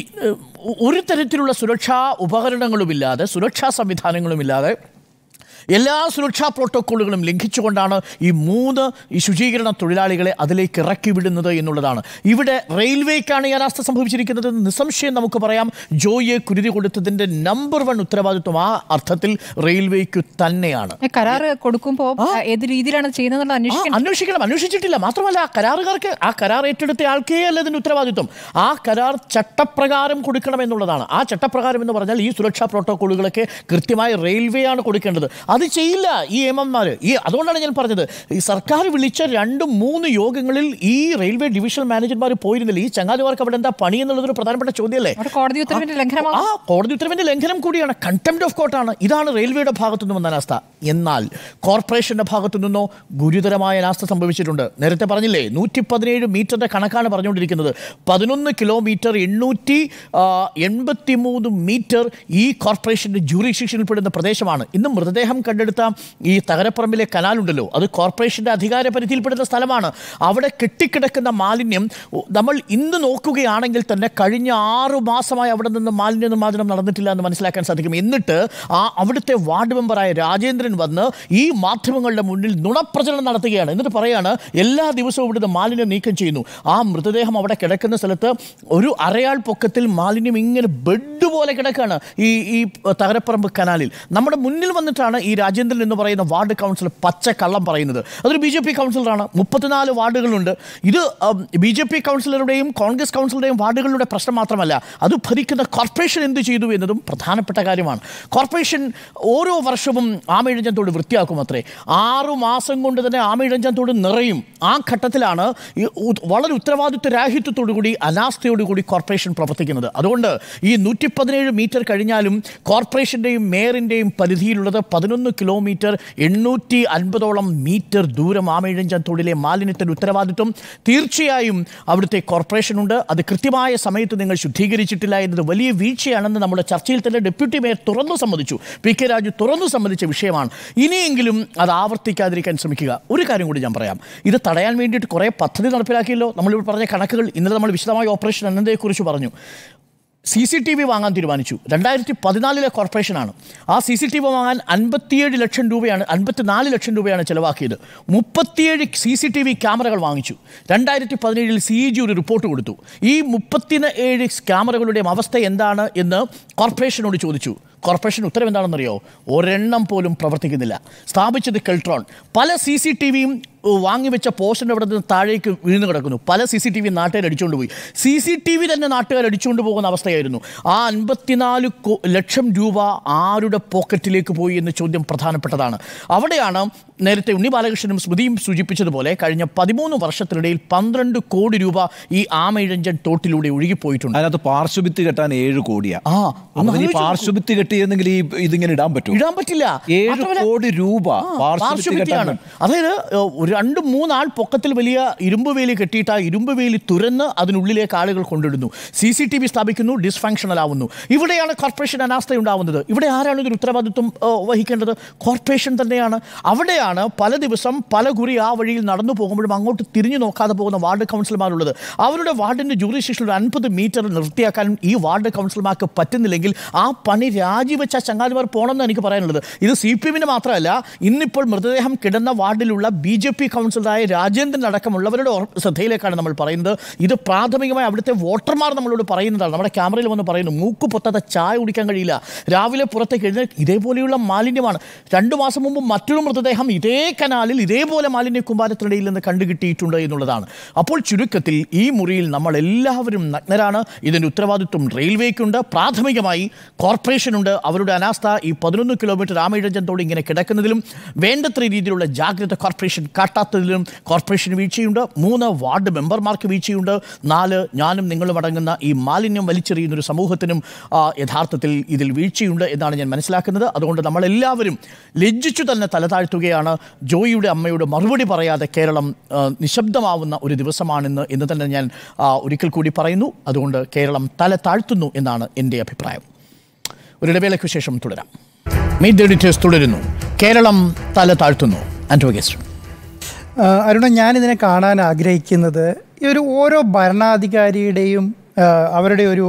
ഒരു തരത്തിലുള്ള സുരക്ഷാ ഉപകരണങ്ങളുമില്ലാതെ സുരക്ഷാ സംവിധാനങ്ങളുമില്ലാതെ എല്ലാ സുരക്ഷാ പ്രോട്ടോക്കോളുകളും ലംഘിച്ചുകൊണ്ടാണ് ഈ മൂന്ന് ഈ ശുചീകരണ തൊഴിലാളികളെ അതിലേക്ക് ഇറക്കി വിടുന്നത് എന്നുള്ളതാണ് ഇവിടെ റെയിൽവേക്കാണ് ഈ അനാസ്ഥ സംഭവിച്ചിരിക്കുന്നത് നിസ്സംശയം നമുക്ക് പറയാം ജോയിയെ കുരുതി കൊടുത്തതിന്റെ നമ്പർ വൺ ഉത്തരവാദിത്വം ആ അർത്ഥത്തിൽ റെയിൽവേക്ക് തന്നെയാണ് കരാർ കൊടുക്കുമ്പോൾ ഏത് രീതിയിലാണ് ചെയ്യുന്നത് അന്വേഷിക്കണം അന്വേഷിച്ചിട്ടില്ല മാത്രമല്ല ആ കരാറുകാർക്ക് ആ കരാർ ഏറ്റെടുത്ത ആൾക്കേ അല്ല ഇതിന്റെ ഉത്തരവാദിത്വം ആ കരാർ ചട്ടപ്രകാരം കൊടുക്കണം എന്നുള്ളതാണ് ആ ചട്ടപ്രകാരം എന്ന് പറഞ്ഞാൽ ഈ സുരക്ഷാ പ്രോട്ടോക്കോളുകളൊക്കെ കൃത്യമായി റെയിൽവേ ആണ് കൊടുക്കേണ്ടത് അത് ചെയ്യില്ല ഈ എംഎന്മാർ ഈ അതുകൊണ്ടാണ് ഞാൻ പറഞ്ഞത് ഈ സർക്കാർ വിളിച്ച രണ്ട് മൂന്ന് യോഗങ്ങളിൽ ഈ റെയിൽവേ ഡിവിഷണൽ മാനേജർമാർ പോയിരുന്നില്ല ഈ ചങ്ങാതിമാർക്ക് അവിടെ എന്താ പണി എന്നുള്ളതൊരു പ്രധാനപ്പെട്ട ചോദ്യമല്ലേ കോടതി ഉത്തരവിന്റെ ലംഘനം ആ കോടതി ഉത്തരവിന്റെ ലംഘനം കൂടിയാണ് കണ്ടംപ്റ്റ് ഓഫ് കോർട്ടാണ് ഇതാണ് റെയിൽവേയുടെ ഭാഗത്തു നിന്നും വന്ന അനാസ്ഥ എന്നാൽ കോർപ്പറേഷന്റെ ഭാഗത്തു നിന്നോ ഗുരുതരമായ അനാസ്ഥ സംഭവിച്ചിട്ടുണ്ട് നേരത്തെ പറഞ്ഞില്ലേ നൂറ്റി പതിനേഴ് മീറ്ററിന്റെ കണക്കാണ് പറഞ്ഞുകൊണ്ടിരിക്കുന്നത് പതിനൊന്ന് കിലോമീറ്റർ എണ്ണൂറ്റി എൺപത്തി മൂന്ന് മീറ്റർ ഈ കോർപ്പറേഷന്റെ ജൂറിഡിക്ഷനിൽപ്പെടുന്ന പ്രദേശമാണ് ഇന്ന് മൃതദേഹം കണ്ടെടുത്ത ഈ തകരപ്പറമ്പിലെ കനാലുണ്ടല്ലോ അത് കോർപ്പറേഷൻ്റെ അധികാര പരിധിയിൽപ്പെടുന്ന സ്ഥലമാണ് അവിടെ കെട്ടിക്കിടക്കുന്ന മാലിന്യം നമ്മൾ ഇന്ന് നോക്കുകയാണെങ്കിൽ തന്നെ കഴിഞ്ഞ ആറു മാസമായി അവിടെ നിന്ന് മാലിന്യ നിർമ്മാർജ്ജനം നടന്നിട്ടില്ല എന്ന് മനസ്സിലാക്കാൻ സാധിക്കും എന്നിട്ട് ആ അവിടുത്തെ വാർഡ് മെമ്പറായ രാജേന്ദ്രൻ വന്ന് ഈ മാധ്യമങ്ങളുടെ മുന്നിൽ നുണപ്രചരണം നടത്തുകയാണ് എന്നിട്ട് പറയാണ് എല്ലാ ദിവസവും ഇവിടുന്ന് മാലിന്യം നീക്കം ചെയ്യുന്നു ആ മൃതദേഹം അവിടെ കിടക്കുന്ന സ്ഥലത്ത് ഒരു അരയാൾ പൊക്കത്തിൽ മാലിന്യം ഇങ്ങനെ ബെഡ് പോലെ കിടക്കുകയാണ് ഈ ഈ തകരപ്പറമ്പ് കനാലിൽ നമ്മുടെ മുന്നിൽ വന്നിട്ടാണ് ഈ ഈ രാജേന്ദ്രൻ എന്ന് പറയുന്ന വാർഡ് കൗൺസിലർ പച്ച കള്ളം പറയുന്നത് അതൊരു ബി ജെ പി കൗൺസിലറാണ് മുപ്പത്തിനാല് വാർഡുകളുണ്ട് ഇത് ബി ജെ പി കൗൺസിലറുടെയും കോൺഗ്രസ് കൗൺസിലറുടെയും വാർഡുകളുടെ പ്രശ്നം മാത്രമല്ല അത് ഭരിക്കുന്ന കോർപ്പറേഷൻ എന്ത് ചെയ്തു എന്നതും പ്രധാനപ്പെട്ട കാര്യമാണ് കോർപ്പറേഷൻ ഓരോ വർഷവും ആമയിഴഞ്ചന്തോട് വൃത്തിയാക്കും അത്രേ ആറു മാസം കൊണ്ട് തന്നെ ആമയിഴഞ്ചന്തോട് നിറയും ആ ഘട്ടത്തിലാണ് വളരെ ഉത്തരവാദിത്വ രാഹിത്യത്തോടുകൂടി അനാസ്ഥയോടുകൂടി കോർപ്പറേഷൻ പ്രവർത്തിക്കുന്നത് അതുകൊണ്ട് ഈ നൂറ്റി പതിനേഴ് മീറ്റർ കഴിഞ്ഞാലും കോർപ്പറേഷൻ്റെയും മേയറിൻ്റെയും പരിധിയിലുള്ളത് പതിനൊന്ന് പതിനൊന്ന് കിലോമീറ്റർ എണ്ണൂറ്റി അൻപതോളം മീറ്റർ ദൂരം ആമയിഴഞ്ചത്തോടിലെ മാലിന്യത്തിന് ഉത്തരവാദിത്വം തീർച്ചയായും അവിടുത്തെ കോർപ്പറേഷനുണ്ട് അത് കൃത്യമായ സമയത്ത് നിങ്ങൾ ശുദ്ധീകരിച്ചിട്ടില്ല എന്നത് വലിയ വീഴ്ചയാണെന്ന് നമ്മുടെ ചർച്ചയിൽ തന്നെ ഡെപ്യൂട്ടി മേയർ തുറന്നു സമ്മതിച്ചു പി കെ രാജു തുറന്നു സമ്മതിച്ച വിഷയമാണ് ഇനിയെങ്കിലും അത് ആവർത്തിക്കാതിരിക്കാൻ ശ്രമിക്കുക ഒരു കാര്യം കൂടി ഞാൻ പറയാം ഇത് തടയാൻ വേണ്ടിയിട്ട് കുറേ പദ്ധതി നടപ്പിലാക്കിയല്ലോ നമ്മളിവിടെ പറഞ്ഞ കണക്കുകൾ ഇന്നലെ നമ്മൾ വിശദമായ ഓപ്പറേഷൻ അനന്തയെക്കുറിച്ച് പറഞ്ഞു സി സി ടി വി വാങ്ങാൻ തീരുമാനിച്ചു രണ്ടായിരത്തി പതിനാലിലെ കോർപ്പറേഷനാണ് ആ സി സി ടി വി വാങ്ങാൻ അൻപത്തിയേഴ് ലക്ഷം രൂപയാണ് അൻപത്തിനാല് ലക്ഷം രൂപയാണ് ചിലവാക്കിയത് മുപ്പത്തിയേഴ് സി സി ടി വി ക്യാമറകൾ വാങ്ങിച്ചു രണ്ടായിരത്തി പതിനേഴിൽ സി ഇ ജി ഒരു റിപ്പോർട്ട് കൊടുത്തു ഈ മുപ്പത്തിന് ഏഴ് ക്യാമറകളുടെയും അവസ്ഥ എന്താണ് എന്ന് കോർപ്പറേഷനോട് ചോദിച്ചു കോർപ്പറേഷൻ ഉത്തരവെന്താണെന്നറിയോ എന്താണെന്നറിയോ ഒരെണ്ണം പോലും പ്രവർത്തിക്കുന്നില്ല സ്ഥാപിച്ചത് കെൽട്രോൺ പല സി സി ടി വിയും വാങ്ങിവെച്ച പോസ്റ്റർ അവിടെ നിന്ന് താഴേക്ക് വീണ് കിടക്കുന്നു പല സി സി ടി വി നാട്ടുകാർ അടിച്ചുകൊണ്ട് പോയി സി സി ടി വി തന്നെ നാട്ടുകാർ അടിച്ചുകൊണ്ട് പോകുന്ന അവസ്ഥയായിരുന്നു ആ അൻപത്തിനാല് ലക്ഷം രൂപ ആരുടെ പോക്കറ്റിലേക്ക് പോയി എന്ന ചോദ്യം പ്രധാനപ്പെട്ടതാണ് അവിടെയാണ് നേരത്തെ ഉണ്ണി ബാലകൃഷ്ണനും സ്മൃതിയും സൂചിപ്പിച്ചതുപോലെ കഴിഞ്ഞ പതിമൂന്ന് വർഷത്തിനിടയിൽ പന്ത്രണ്ട് കോടി രൂപ ഈ ആമയിഴഞ്ചൻ തോട്ടിലൂടെ ഒഴുകിപ്പോയിട്ടുണ്ട് അതിനകത്ത് പാർശ്വഭിത്ത് കെട്ടാൻ ഏഴ് കോടിയാണ് ആ പാർശ്വഭിത്തി കെട്ടിയിരുന്നെങ്കിൽ ഈ ഇതിങ്ങനെ ഇടാൻ പറ്റും ഇടാൻ പറ്റില്ല ഏഴ് കോടി രൂപ പാർശ്വഭിത്തിയാണ് അതായത് രണ്ട് മൂന്നാൾ പൊക്കത്തിൽ വലിയ ഇരുമ്പ് വേലി കെട്ടിയിട്ട് ആ ഇരുമ്പ് വേലി തുരന്ന് അതിനുള്ളിലേക്ക് ആളുകൾ കൊണ്ടിടുന്നു സി സി ടി വി സ്ഥാപിക്കുന്നു ഡിസ്ഫങ്ഷണൽ ആവുന്നു ഇവിടെയാണ് കോർപ്പറേഷൻ അനാസ്ഥ ഉണ്ടാവുന്നത് ഇവിടെ ആരാണ് ഇതിന് ഉത്തരവാദിത്വം വഹിക്കേണ്ടത് കോർപ്പറേഷൻ തന്നെയാണ് അവിടെയാണ് അതുകൊണ്ടാണ് പല ദിവസം പല കുറി ആ വഴിയിൽ നടന്നു പോകുമ്പോഴും അങ്ങോട്ട് തിരിഞ്ഞു നോക്കാതെ പോകുന്ന വാർഡ് കൗൺസിലർമാരുള്ളത് അവരുടെ വാർഡിൻ്റെ ജൂറി ഒരു അൻപത് മീറ്റർ നിർത്തിയാക്കാനും ഈ വാർഡ് കൗൺസിലർമാർക്ക് പറ്റുന്നില്ലെങ്കിൽ ആ പണി രാജിവെച്ച ചങ്ങാതിമാർ പോകണമെന്ന് എനിക്ക് പറയാനുള്ളത് ഇത് സി പി എമ്മിന് മാത്രമല്ല ഇന്നിപ്പോൾ മൃതദേഹം കിടന്ന വാർഡിലുള്ള ബി ജെ പി കൗൺസിലറായ രാജേന്ദ്രൻ അടക്കമുള്ളവരുടെ ശ്രദ്ധയിലേക്കാണ് നമ്മൾ പറയുന്നത് ഇത് പ്രാഥമികമായി അവിടുത്തെ വോട്ടർമാർ നമ്മളോട് പറയുന്നതാണ് നമ്മുടെ ക്യാമറയിൽ വന്ന് പറയുന്നു മൂക്ക് പൊത്താത്ത ചായ കുടിക്കാൻ കഴിയില്ല രാവിലെ പുറത്തേക്ക് എഴുന്നേൽ ഇതേപോലെയുള്ള മാലിന്യമാണ് രണ്ടു മാസം മുമ്പ് മറ്റൊരു മൃതദേഹം ഇതേ കനാലിൽ ഇതേപോലെ മാലിന്യ കുമ്പാരത്തിനിടയിൽ നിന്ന് കണ്ടുകിട്ടിയിട്ടുണ്ട് എന്നുള്ളതാണ് അപ്പോൾ ചുരുക്കത്തിൽ ഈ മുറിയിൽ നമ്മൾ എല്ലാവരും നഗ്നരാണ് ഇതിൻ്റെ ഉത്തരവാദിത്വം റെയിൽവേക്കുണ്ട് പ്രാഥമികമായി കോർപ്പറേഷനുണ്ട് അവരുടെ അനാസ്ഥ ഈ പതിനൊന്ന് കിലോമീറ്റർ രാമയിഴജന്തോട് ഇങ്ങനെ കിടക്കുന്നതിലും വേണ്ടത്ര രീതിയിലുള്ള ജാഗ്രത കോർപ്പറേഷൻ കാട്ടാത്തതിലും കോർപ്പറേഷന് വീഴ്ചയുണ്ട് മൂന്ന് വാർഡ് മെമ്പർമാർക്ക് വീഴ്ചയുണ്ട് നാല് ഞാനും നിങ്ങളും അടങ്ങുന്ന ഈ മാലിന്യം വലിച്ചെറിയുന്ന ഒരു സമൂഹത്തിനും യഥാർത്ഥത്തിൽ ഇതിൽ വീഴ്ചയുണ്ട് എന്നാണ് ഞാൻ മനസ്സിലാക്കുന്നത് അതുകൊണ്ട് നമ്മളെല്ലാവരും ലജ്ജിച്ചു തന്നെ തലതാഴ്ത്തുകയാണ് തന്നെയാണ് ജോയിയുടെ അമ്മയുടെ മറുപടി പറയാതെ കേരളം നിശബ്ദമാവുന്ന ഒരു ദിവസമാണെന്ന് എന്ന് തന്നെ ഞാൻ ഒരിക്കൽ കൂടി പറയുന്നു അതുകൊണ്ട് കേരളം തല താഴ്ത്തുന്നു എന്നാണ് എൻ്റെ അഭിപ്രായം ഒരിടവേളയ്ക്ക് ശേഷം തുടരാം മീറ്റ് എഡിറ്റേഴ്സ് തുടരുന്നു കേരളം തല താഴ്ത്തുന്നു ആൻറ്റോഗേസ്റ്റ് അരുണ ഞാനിതിനെ കാണാൻ ആഗ്രഹിക്കുന്നത് ഈ ഒരു ഓരോ ഭരണാധികാരിയുടെയും അവരുടെ ഒരു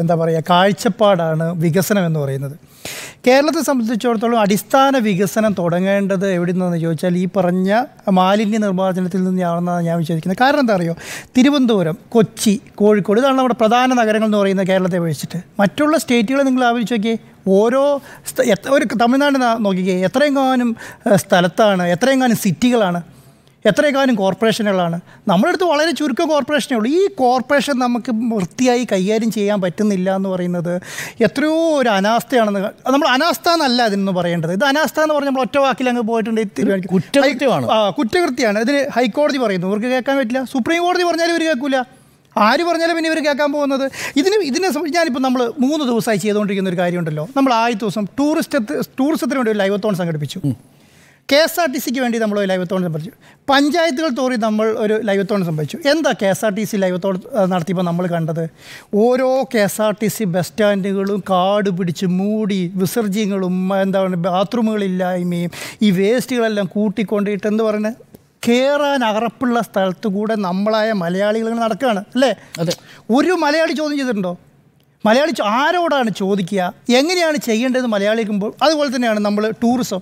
എന്താ പറയുക കാഴ്ചപ്പാടാണ് വികസനം എന്ന് പറയുന്നത് കേരളത്തെ സംബന്ധിച്ചിടത്തോളം അടിസ്ഥാന വികസനം തുടങ്ങേണ്ടത് എവിടെ നിന്നാണെന്ന് ചോദിച്ചാൽ ഈ പറഞ്ഞ മാലിന്യ നിർമ്മാർജ്ജനത്തിൽ നിന്നാണെന്നാണ് ഞാൻ വിചാരിക്കുന്നത് കാരണം എന്താ അറിയോ തിരുവനന്തപുരം കൊച്ചി കോഴിക്കോട് ഇതാണ് നമ്മുടെ പ്രധാന നഗരങ്ങൾ എന്ന് പറയുന്നത് കേരളത്തെ ഒഴിച്ചിട്ട് മറ്റുള്ള സ്റ്റേറ്റുകളെ നിങ്ങൾ ആവശ്യം നോക്കിയേ ഓരോ ഒരു തമിഴ്നാട് നോക്കിക്കേ എത്രയെങ്ങാനും സ്ഥലത്താണ് എത്രയെങ്ങാനും സിറ്റികളാണ് എത്രയെക്കാനും കോർപ്പറേഷനുകളാണ് നമ്മളെടുത്ത് വളരെ ചുരുക്കം കോർപ്പറേഷനേ ഉള്ളൂ ഈ കോർപ്പറേഷൻ നമുക്ക് വൃത്തിയായി കൈകാര്യം ചെയ്യാൻ പറ്റുന്നില്ല എന്ന് പറയുന്നത് എത്രയോ ഒരു അനാസ്ഥയാണെന്ന് നമ്മൾ അനാസ്ഥ എന്നല്ല അതിനെന്ന് പറയേണ്ടത് ഇത് അനാസ്ഥ എന്ന് പറഞ്ഞാൽ നമ്മൾ ഒറ്റ വാക്കിൽ അങ്ങ് പോയിട്ടുണ്ട് കുറ്റകൃത്യമാണ് ആ കുറ്റകൃത്യമാണ് ഇതിന് ഹൈക്കോടതി പറയുന്നു ഇവർക്ക് കേൾക്കാൻ പറ്റില്ല സുപ്രീം കോടതി പറഞ്ഞാലും ഇവർ കേൾക്കില്ല ആര് പറഞ്ഞാലും പിന്നെ ഇവർ കേൾക്കാൻ പോകുന്നത് ഇതിന് ഇതിനെ ഞാനിപ്പോൾ നമ്മൾ മൂന്ന് ദിവസമായി ചെയ്തുകൊണ്ടിരിക്കുന്ന ഒരു കാര്യമുണ്ടല്ലോ നമ്മൾ ആദ്യ ദിവസം ടൂറിസ്റ്റ് ടൂറിസത്തിന് വേണ്ടി ഒരു ലൈവത്തോൺ സംഘടിപ്പിച്ചു കെ എസ് ആർ ടി സിക്ക് വേണ്ടി നമ്മൾ ലൈവത്തോൺ സംബന്ധിച്ചു പഞ്ചായത്തുകൾ തോറി നമ്മൾ ഒരു ലൈവത്തോൺ സംഭവിച്ചു എന്താ K S R T C liveathon നടത്തിയപ്പോൾ നമ്മൾ കണ്ടത് ഓരോ K S R T C bus സ്റ്റാൻഡുകളും കാട് പിടിച്ച് മൂടി വിസർജ്യങ്ങളും എന്താണ് ബാത്റൂമുകളില്ലായ്മയും ഈ വേസ്റ്റുകളെല്ലാം കൂട്ടിക്കൊണ്ടിട്ട് എന്ന് പറഞ്ഞ് കയറാൻ അറപ്പുള്ള സ്ഥലത്തു കൂടെ നമ്മളായ മലയാളികൾ നടക്കുകയാണ് അല്ലേ ഒരു മലയാളി ചോദ്യം ചെയ്തിട്ടുണ്ടോ മലയാളി ആരോടാണ് ചോദിക്കുക എങ്ങനെയാണ് ചെയ്യേണ്ടത് മലയാളിക്കുമ്പോൾ അതുപോലെ തന്നെയാണ് നമ്മൾ ടൂറിസം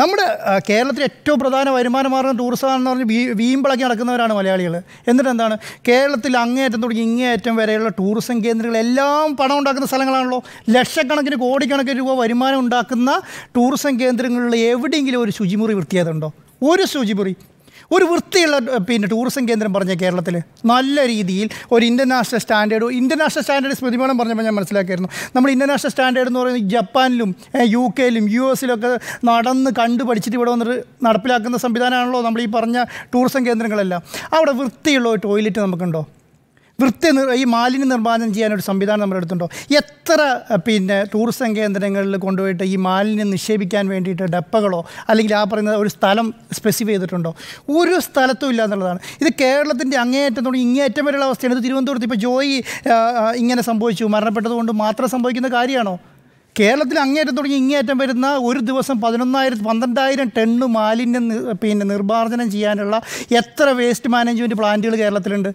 നമ്മുടെ കേരളത്തിലെ ഏറ്റവും പ്രധാന വരുമാന മാർഗ്ഗം ടൂറിസമാണെന്ന് പറഞ്ഞ് വീ വീമ്പിളക്കി നടക്കുന്നവരാണ് മലയാളികൾ എന്നിട്ട് എന്താണ് കേരളത്തിൽ അങ്ങേയറ്റം തുടങ്ങി ഇങ്ങേയറ്റം വരെയുള്ള ടൂറിസം കേന്ദ്രങ്ങൾ എല്ലാം പണം ഉണ്ടാക്കുന്ന സ്ഥലങ്ങളാണല്ലോ ലക്ഷക്കണക്കിന് കോടിക്കണക്കിന് രൂപ വരുമാനം ഉണ്ടാക്കുന്ന ടൂറിസം കേന്ദ്രങ്ങളിൽ എവിടെയെങ്കിലും ഒരു ശുചിമുറി വൃത്തിയായതുണ്ടോ ഒരു ശുചിമുറി ഒരു വൃത്തിയുള്ള പിന്നെ ടൂറിസം കേന്ദ്രം പറഞ്ഞ കേരളത്തിൽ നല്ല രീതിയിൽ ഒരു ഇൻ്റർനാഷണൽ സ്റ്റാൻഡേർഡ് ഇൻ്റർനാഷണൽ സ്റ്റാൻഡേർഡ് സ്മൃതിമേളം പറഞ്ഞപ്പോൾ ഞാൻ മനസ്സിലാക്കിയായിരുന്നു നമ്മൾ ഇൻ്റർനാഷണൽ സ്റ്റാൻഡേർഡ് എന്ന് പറയുന്നത് ജപ്പാനിലും യു കെയിലും യു എസിലൊക്കെ നടന്ന് കണ്ടു പഠിച്ചിട്ട് ഇവിടെ വന്നിട്ട് നടപ്പിലാക്കുന്ന സംവിധാനമാണല്ലോ നമ്മൾ ഈ പറഞ്ഞ ടൂറിസം കേന്ദ്രങ്ങളെല്ലാം അവിടെ വൃത്തിയുള്ള ടോയ്ലറ്റ് നമുക്കുണ്ടോ വൃത്തി ഈ മാലിന്യ നിർമ്മാർജ്ജനം ചെയ്യാനൊരു സംവിധാനം നമ്മുടെ അടുത്തുണ്ടോ എത്ര പിന്നെ ടൂറിസം കേന്ദ്രങ്ങളിൽ കൊണ്ടുപോയിട്ട് ഈ മാലിന്യം നിക്ഷേപിക്കാൻ വേണ്ടിയിട്ട് ഡപ്പകളോ അല്ലെങ്കിൽ ആ പറയുന്ന ഒരു സ്ഥലം സ്പെസിഫൈ ചെയ്തിട്ടുണ്ടോ ഒരു സ്ഥലത്തും ഇല്ല എന്നുള്ളതാണ് ഇത് കേരളത്തിൻ്റെ അങ്ങേയറ്റം തുടങ്ങി ഇങ്ങേയറ്റം വരെയുള്ള അവസ്ഥയാണ് ഇത് തിരുവനന്തപുരത്ത് ഇപ്പോൾ ജോയി ഇങ്ങനെ സംഭവിച്ചു മരണപ്പെട്ടതുകൊണ്ട് മാത്രം സംഭവിക്കുന്ന കാര്യമാണോ കേരളത്തിൽ അങ്ങേയറ്റം തുടങ്ങി ഇങ്ങേയറ്റം വരുന്ന ഒരു ദിവസം പതിനൊന്നായിരത്തി പന്ത്രണ്ടായിരം ടണ്ണ് മാലിന്യം പിന്നെ നിർമ്മാർജ്ജനം ചെയ്യാനുള്ള എത്ര വേസ്റ്റ് മാനേജ്മെൻറ്റ് പ്ലാന്റുകൾ കേരളത്തിലുണ്ട്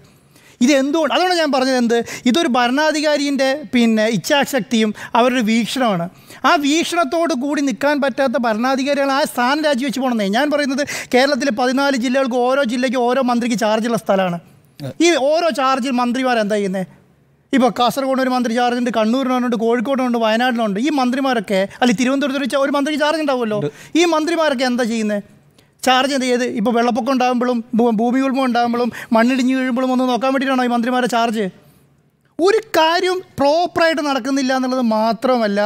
ഇത് അതുകൊണ്ട് ഞാൻ പറഞ്ഞത് എന്ത് ഇതൊരു ഭരണാധികാരിൻ്റെ പിന്നെ ഇച്ഛാശക്തിയും അവരുടെ വീക്ഷണമാണ് ആ വീക്ഷണത്തോട് കൂടി നിൽക്കാൻ പറ്റാത്ത ഭരണാധികാരികൾ ആ സ്ഥാനം രാജിവെച്ച് പോകണമെന്നേ ഞാൻ പറയുന്നത് കേരളത്തിലെ പതിനാല് ജില്ലകൾക്ക് ഓരോ ജില്ലയ്ക്ക് ഓരോ മന്ത്രിക്ക് ചാർജുള്ള സ്ഥലമാണ് ഈ ഓരോ ചാർജിൽ മന്ത്രിമാർ എന്താ ചെയ്യുന്നത് ഇപ്പോൾ കാസർഗോഡ് ഒരു മന്ത്രി ചാർജ് ഉണ്ട് കണ്ണൂരിനുണ്ട് കോഴിക്കോടിനുണ്ട് വയനാടിനുണ്ട് ഈ മന്ത്രിമാരൊക്കെ അല്ലെങ്കിൽ തിരുവനന്തപുരത്ത് ഒരു മന്ത്രിക്ക് ചാർജ് ഉണ്ടാവുമല്ലോ ഈ മന്ത്രിമാരൊക്കെ എന്താ ചെയ്യുന്നത് ചാർജ് എന്ത് ചെയ്ത് ഇപ്പോൾ വെള്ളപ്പൊക്കം ഉണ്ടാകുമ്പോഴും ഭൂമി കുൽമം ഉണ്ടാകുമ്പോഴും മണ്ണിടിഞ്ഞ് വീഴുമ്പോഴും ഒന്ന് നോക്കാൻ വേണ്ടിയിട്ടാണോ ഈ മന്ത്രിമാരെ ചാർജ് ഒരു കാര്യം പ്രോപ്പറായിട്ട് നടക്കുന്നില്ല എന്നുള്ളത് മാത്രമല്ല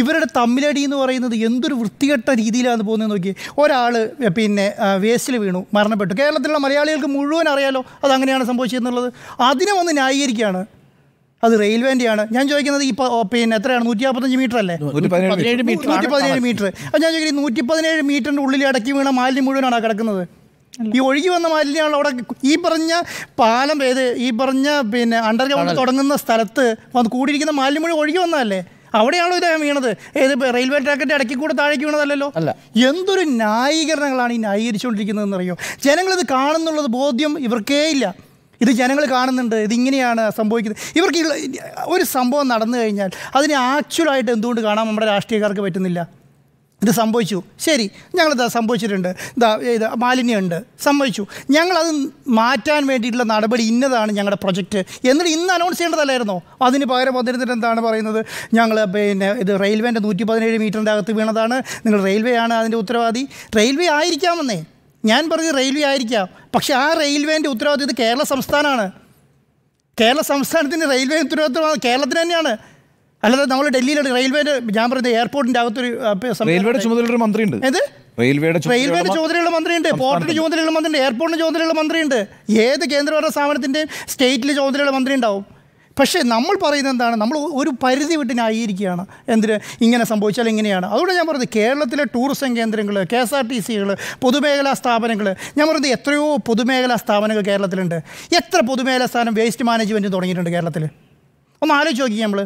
ഇവരുടെ തമ്മിലടി എന്ന് പറയുന്നത് എന്തൊരു വൃത്തികെട്ട രീതിയിലാണ് പോകുന്നത് നോക്കി ഒരാൾ പിന്നെ വേസ്റ്റിൽ വീണു മരണപ്പെട്ടു കേരളത്തിലുള്ള മലയാളികൾക്ക് മുഴുവൻ അറിയാലോ അത് അങ്ങനെയാണ് സംഭവിച്ചതെന്നുള്ളത് അതിനെ വന്ന് ന്യായീകരിക്കുകയാണ് അത് റെയിൽവേൻ്റെയാണ് ഞാൻ ചോദിക്കുന്നത് ഇപ്പോൾ പിന്നെ എത്രയാണ് നൂറ്റി നാൽപ്പത്തഞ്ച് മീറ്റർ അല്ലേ നൂറ്റി പതിനേഴ് മീറ്റർ അപ്പോൾ ഞാൻ ചോദിക്കുന്നത് നൂറ്റി പതിനേഴ് മീറ്ററിൻ്റെ ഉള്ളിൽ അടക്കി വീണ മാലിന്യം മുഴുവനാണ് കിടക്കുന്നത് ഈ ഒഴുകി വന്ന മാലിന്യമാണ് അവിടെ ഈ പറഞ്ഞ പാലം ഏത് ഈ പറഞ്ഞ പിന്നെ അണ്ടർഗ്രൗണ്ട് തുടങ്ങുന്ന സ്ഥലത്ത് വന്ന് കൂടിയിരിക്കുന്ന മാലിന്യം മുഴുവൻ ഒഴുകി വന്നതല്ലേ അവിടെയാണോ ഇദ്ദേഹം വീണത് ഏത് റെയിൽവേ ട്രാക്കിൻ്റെ ഇടയ്ക്ക് കൂടെ താഴേക്ക് വീണതല്ലോ അല്ല എന്തൊരു ന്യായീകരണങ്ങളാണ് ഈ ജനങ്ങൾ ജനങ്ങളിത് കാണുന്നുള്ളത് ബോധ്യം ഇവർക്കേ ഇല്ല ഇത് ജനങ്ങൾ കാണുന്നുണ്ട് ഇതിങ്ങനെയാണ് സംഭവിക്കുന്നത് ഇവർക്ക് ഒരു സംഭവം നടന്നു കഴിഞ്ഞാൽ അതിനെ ആക്ച്വലായിട്ട് എന്തുകൊണ്ട് കാണാൻ നമ്മുടെ രാഷ്ട്രീയക്കാർക്ക് പറ്റുന്നില്ല ഇത് സംഭവിച്ചു ശരി ഞങ്ങളിത് സംഭവിച്ചിട്ടുണ്ട് ഇതാ ഇത് മാലിന്യമുണ്ട് സംഭവിച്ചു ഞങ്ങളത് മാറ്റാൻ വേണ്ടിയിട്ടുള്ള നടപടി ഇന്നതാണ് ഞങ്ങളുടെ പ്രൊജക്റ്റ് എന്നിട്ട് ഇന്ന് അനൗൺസ് ചെയ്യേണ്ടതല്ലായിരുന്നോ അതിന് പകരം വന്നിരുന്നിട്ട് എന്താണ് പറയുന്നത് ഞങ്ങൾ പിന്നെ ഇത് റെയിൽവേൻ്റെ നൂറ്റി പതിനേഴ് മീറ്ററിൻ്റെ അകത്ത് വീണതാണ് നിങ്ങൾ റെയിൽവേ ആണ് അതിൻ്റെ ഉത്തരവാദി റെയിൽവേ ആയിരിക്കാമെന്നേ ഞാൻ പറഞ്ഞ റെയിൽവേ ആയിരിക്കാം പക്ഷെ ആ റെയിൽവേൻ്റെ ഉത്തരവാദിത്വം ഇത് കേരള സംസ്ഥാനമാണ് കേരള സംസ്ഥാനത്തിൻ്റെ റെയിൽവേ ഉത്തരവാദിത്വം കേരളത്തിന് തന്നെയാണ് അല്ലാതെ നമ്മൾ ഡൽഹിയിലുള്ള റെയിൽവേന്റെ ഞാൻ പറഞ്ഞത് എയർപോർട്ടിൻ്റെ അകത്തൊരു റെയിൽവേയുടെ ചുമതലയുള്ള മന്ത്രിയുണ്ട് ഏത് റെയിൽവേയുടെ റെയിൽവേയുടെ ചുമതലയുള്ള മന്ത്രിയുണ്ട് പോർട്ടിൻ്റെ ചുമതലയുള്ള മന്ത്രിയുണ്ട് എയർപോർട്ടിൻ്റെ ചുമതലയുള്ള മന്ത്രിയുണ്ട് ഏത് കേന്ദ്രഭരണ സ്ഥാപനത്തിൻ്റെയും സ്റ്റേറ്റിലെ ചുമതലയുള്ള മന്ത്രി ഉണ്ടാവും പക്ഷേ നമ്മൾ പറയുന്നത് എന്താണ് നമ്മൾ ഒരു പരിധി വിട്ട് എന്തിന് ഇങ്ങനെ സംഭവിച്ചാൽ ഇങ്ങനെയാണ് അതുകൊണ്ട് ഞാൻ പറയുന്നത് കേരളത്തിലെ ടൂറിസം കേന്ദ്രങ്ങൾ കെ എസ് ആർ ടി സികൾ പൊതുമേഖലാ സ്ഥാപനങ്ങൾ ഞാൻ പറയുന്നത് എത്രയോ പൊതുമേഖലാ സ്ഥാപനങ്ങൾ കേരളത്തിലുണ്ട് എത്ര പൊതുമേഖലാ സ്ഥാനം വേസ്റ്റ് മാനേജ്മെൻറ്റ് തുടങ്ങിയിട്ടുണ്ട് കേരളത്തിൽ ഒന്ന് ആലോചിച്ച് നോക്കി നമ്മൾ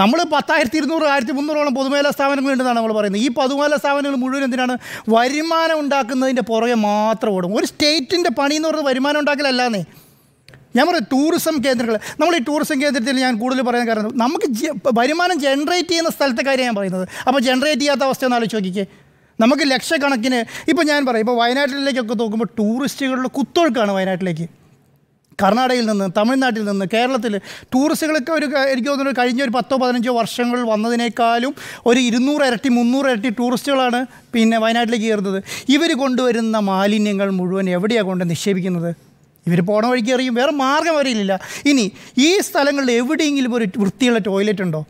നമ്മൾ പത്തായിരത്തി ഇരുന്നൂറ് ആയിരത്തി മുന്നൂറോളം പൊതുമേഖലാ സ്ഥാപനങ്ങളുണ്ടെന്നാണ് നമ്മൾ പറയുന്നത് ഈ പൊതുമേഖലാ സ്ഥാപനങ്ങൾ മുഴുവൻ എന്തിനാണ് വരുമാനം ഉണ്ടാക്കുന്നതിൻ്റെ പുറകെ മാത്രം ഓടും ഒരു സ്റ്റേറ്റിൻ്റെ പണി എന്ന് പറയുന്നത് വരുമാനം ഉണ്ടാക്കലല്ലാന്നേ ഞാൻ പറയും ടൂറിസം കേന്ദ്രങ്ങൾ നമ്മൾ ഈ ടൂറിസം കേന്ദ്രത്തിൽ ഞാൻ കൂടുതൽ പറയാൻ കാരണം നമുക്ക് വരുമാനം ജനറേറ്റ് ചെയ്യുന്ന സ്ഥലത്തെ കാര്യം ഞാൻ പറയുന്നത് അപ്പോൾ ജനറേറ്റ് ചെയ്യാത്ത അവസ്ഥ ഒന്ന് ആലോചിച്ച് നോക്കിക്കേ നമുക്ക് ലക്ഷക്കണക്കിന് ഇപ്പോൾ ഞാൻ പറയും ഇപ്പോൾ വയനാട്ടിലേക്കൊക്കെ നോക്കുമ്പോൾ ടൂറിസ്റ്റുകളുടെ കുത്തൊഴുക്കാണ് വയനാട്ടിലേക്ക് കർണാടകയിൽ നിന്ന് തമിഴ്നാട്ടിൽ നിന്ന് കേരളത്തിൽ ടൂറിസ്റ്റുകളൊക്കെ ഒരു എനിക്ക് തോന്നുന്നു കഴിഞ്ഞ ഒരു പത്തോ പതിനഞ്ചോ വർഷങ്ങൾ വന്നതിനേക്കാളും ഒരു ഇരുന്നൂറ് ഇരട്ടി മുന്നൂറ് ഇരട്ടി ടൂറിസ്റ്റുകളാണ് പിന്നെ വയനാട്ടിലേക്ക് കയറുന്നത് ഇവർ കൊണ്ടുവരുന്ന മാലിന്യങ്ങൾ മുഴുവൻ എവിടെയാണ് കൊണ്ട് നിക്ഷേപിക്കുന്നത് ഇവർ പോണ വഴിക്ക് അറിയും വേറെ മാർഗം അറിയില്ല ഇനി ഈ സ്ഥലങ്ങളിൽ എവിടെയെങ്കിലും ഒരു വൃത്തിയുള്ള ടോയ്ലറ്റ് ഉണ്ടോ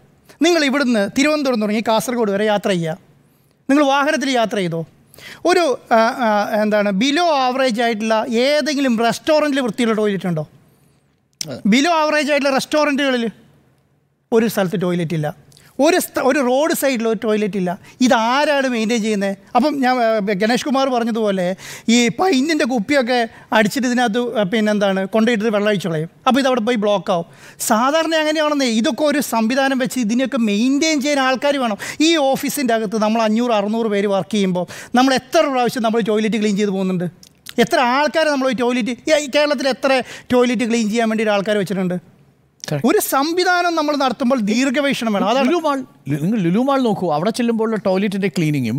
നിങ്ങൾ ഇവിടുന്ന് തിരുവനന്തപുരം തുടങ്ങി കാസർഗോഡ് വരെ യാത്ര ചെയ്യുക നിങ്ങൾ വാഹനത്തിൽ യാത്ര ചെയ്തോ ഒരു എന്താണ് ബിലോ ആവറേജ് ആയിട്ടുള്ള ഏതെങ്കിലും റെസ്റ്റോറൻറ്റിൽ വൃത്തിയുള്ള ടോയ്ലറ്റ് ഉണ്ടോ ബിലോ ആവറേജ് ആയിട്ടുള്ള റെസ്റ്റോറൻറ്റുകളിൽ ഒരു സ്ഥലത്ത് ടോയ്ലറ്റ് ഇല്ല ഒരു ഒരു റോഡ് സൈഡിൽ ഒരു ടോയ്ലറ്റ് ഇല്ല ഇതാരാണ് മെയിൻറ്റെയിൻ ചെയ്യുന്നത് അപ്പം ഞാൻ ഗണേഷ് കുമാർ പറഞ്ഞതുപോലെ ഈ പൈനിൻ്റെ കുപ്പിയൊക്കെ അടിച്ചിട്ട് ഇതിനകത്ത് പിന്നെന്താണ് കൊണ്ടുപോയിട്ട് വെള്ളം അഴിച്ചുകളയും അപ്പോൾ ഇതവിടെ പോയി ബ്ലോക്ക് ആവും സാധാരണ അങ്ങനെയാണെന്നേ ഇതൊക്കെ ഒരു സംവിധാനം വെച്ച് ഇതിനെയൊക്കെ മെയിൻറ്റെയിൻ ചെയ്യാൻ ആൾക്കാർ വേണം ഈ ഓഫീസിൻ്റെ അകത്ത് നമ്മൾ അഞ്ഞൂറ് അറുന്നൂറ് പേര് വർക്ക് ചെയ്യുമ്പോൾ നമ്മൾ എത്ര പ്രാവശ്യം നമ്മൾ ടോയ്ലറ്റ് ക്ലീൻ ചെയ്ത് പോകുന്നുണ്ട് എത്ര ആൾക്കാർ നമ്മൾ ടോയ്ലറ്റ് കേരളത്തിൽ എത്ര ടോയ്ലറ്റ് ക്ലീൻ ചെയ്യാൻ വേണ്ടിയിട്ട് ആൾക്കാർ വെച്ചിട്ടുണ്ട് ഒരു സംവിധാനം നമ്മൾ നടത്തുമ്പോൾ ദീർഘവീക്ഷണം വേണം അതാണ് ലുലുമാൾ നിങ്ങൾ ലുലുമാൾ നോക്കൂ അവിടെ ചെല്ലുമ്പോഴുള്ള ടോയ്ലറ്റിന്റെ ക്ലീനിങ്ങും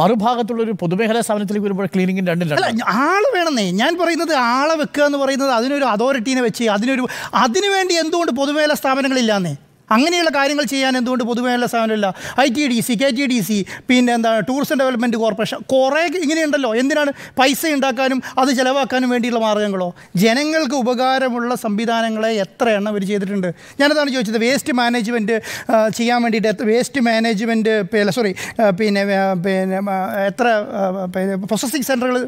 മറുഭാഗത്തുള്ള ഒരു പൊതുമേഖലാ സ്ഥാപനത്തിലേക്ക് വരുമ്പോൾ ക്ലീനിങ്ങും രണ്ടും ആള് വേണമെന്നേ ഞാൻ പറയുന്നത് ആളെ വെക്കുക എന്ന് പറയുന്നത് അതിനൊരു അതോറിറ്റീനെ വെച്ച് അതിനൊരു അതിനുവേണ്ടി എന്തുകൊണ്ട് പൊതുമേഖലാ സ്ഥാപനങ്ങളില്ലാന്നേ അങ്ങനെയുള്ള കാര്യങ്ങൾ ചെയ്യാൻ എന്തുകൊണ്ട് പൊതുമേഖല സ്ഥാപനമില്ല I T D C K T D C പിന്നെ എന്താണ് ടൂറിസം ഡെവലപ്മെൻറ്റ് കോർപ്പറേഷൻ കുറേ ഇങ്ങനെയുണ്ടല്ലോ എന്തിനാണ് പൈസ ഉണ്ടാക്കാനും അത് ചിലവാക്കാനും വേണ്ടിയുള്ള മാർഗ്ഗങ്ങളോ ജനങ്ങൾക്ക് ഉപകാരമുള്ള സംവിധാനങ്ങളെ എത്ര എണ്ണം അവർ ചെയ്തിട്ടുണ്ട് ഞാനതാണ് ചോദിച്ചത് വേസ്റ്റ് മാനേജ്മെൻറ്റ് ചെയ്യാൻ വേണ്ടിയിട്ട് വേസ്റ്റ് മാനേജ്മെൻറ്റ് പിന്നെ സോറി പിന്നെ പിന്നെ എത്ര പ്രോസസ്സിംഗ് സെൻറ്ററുകൾ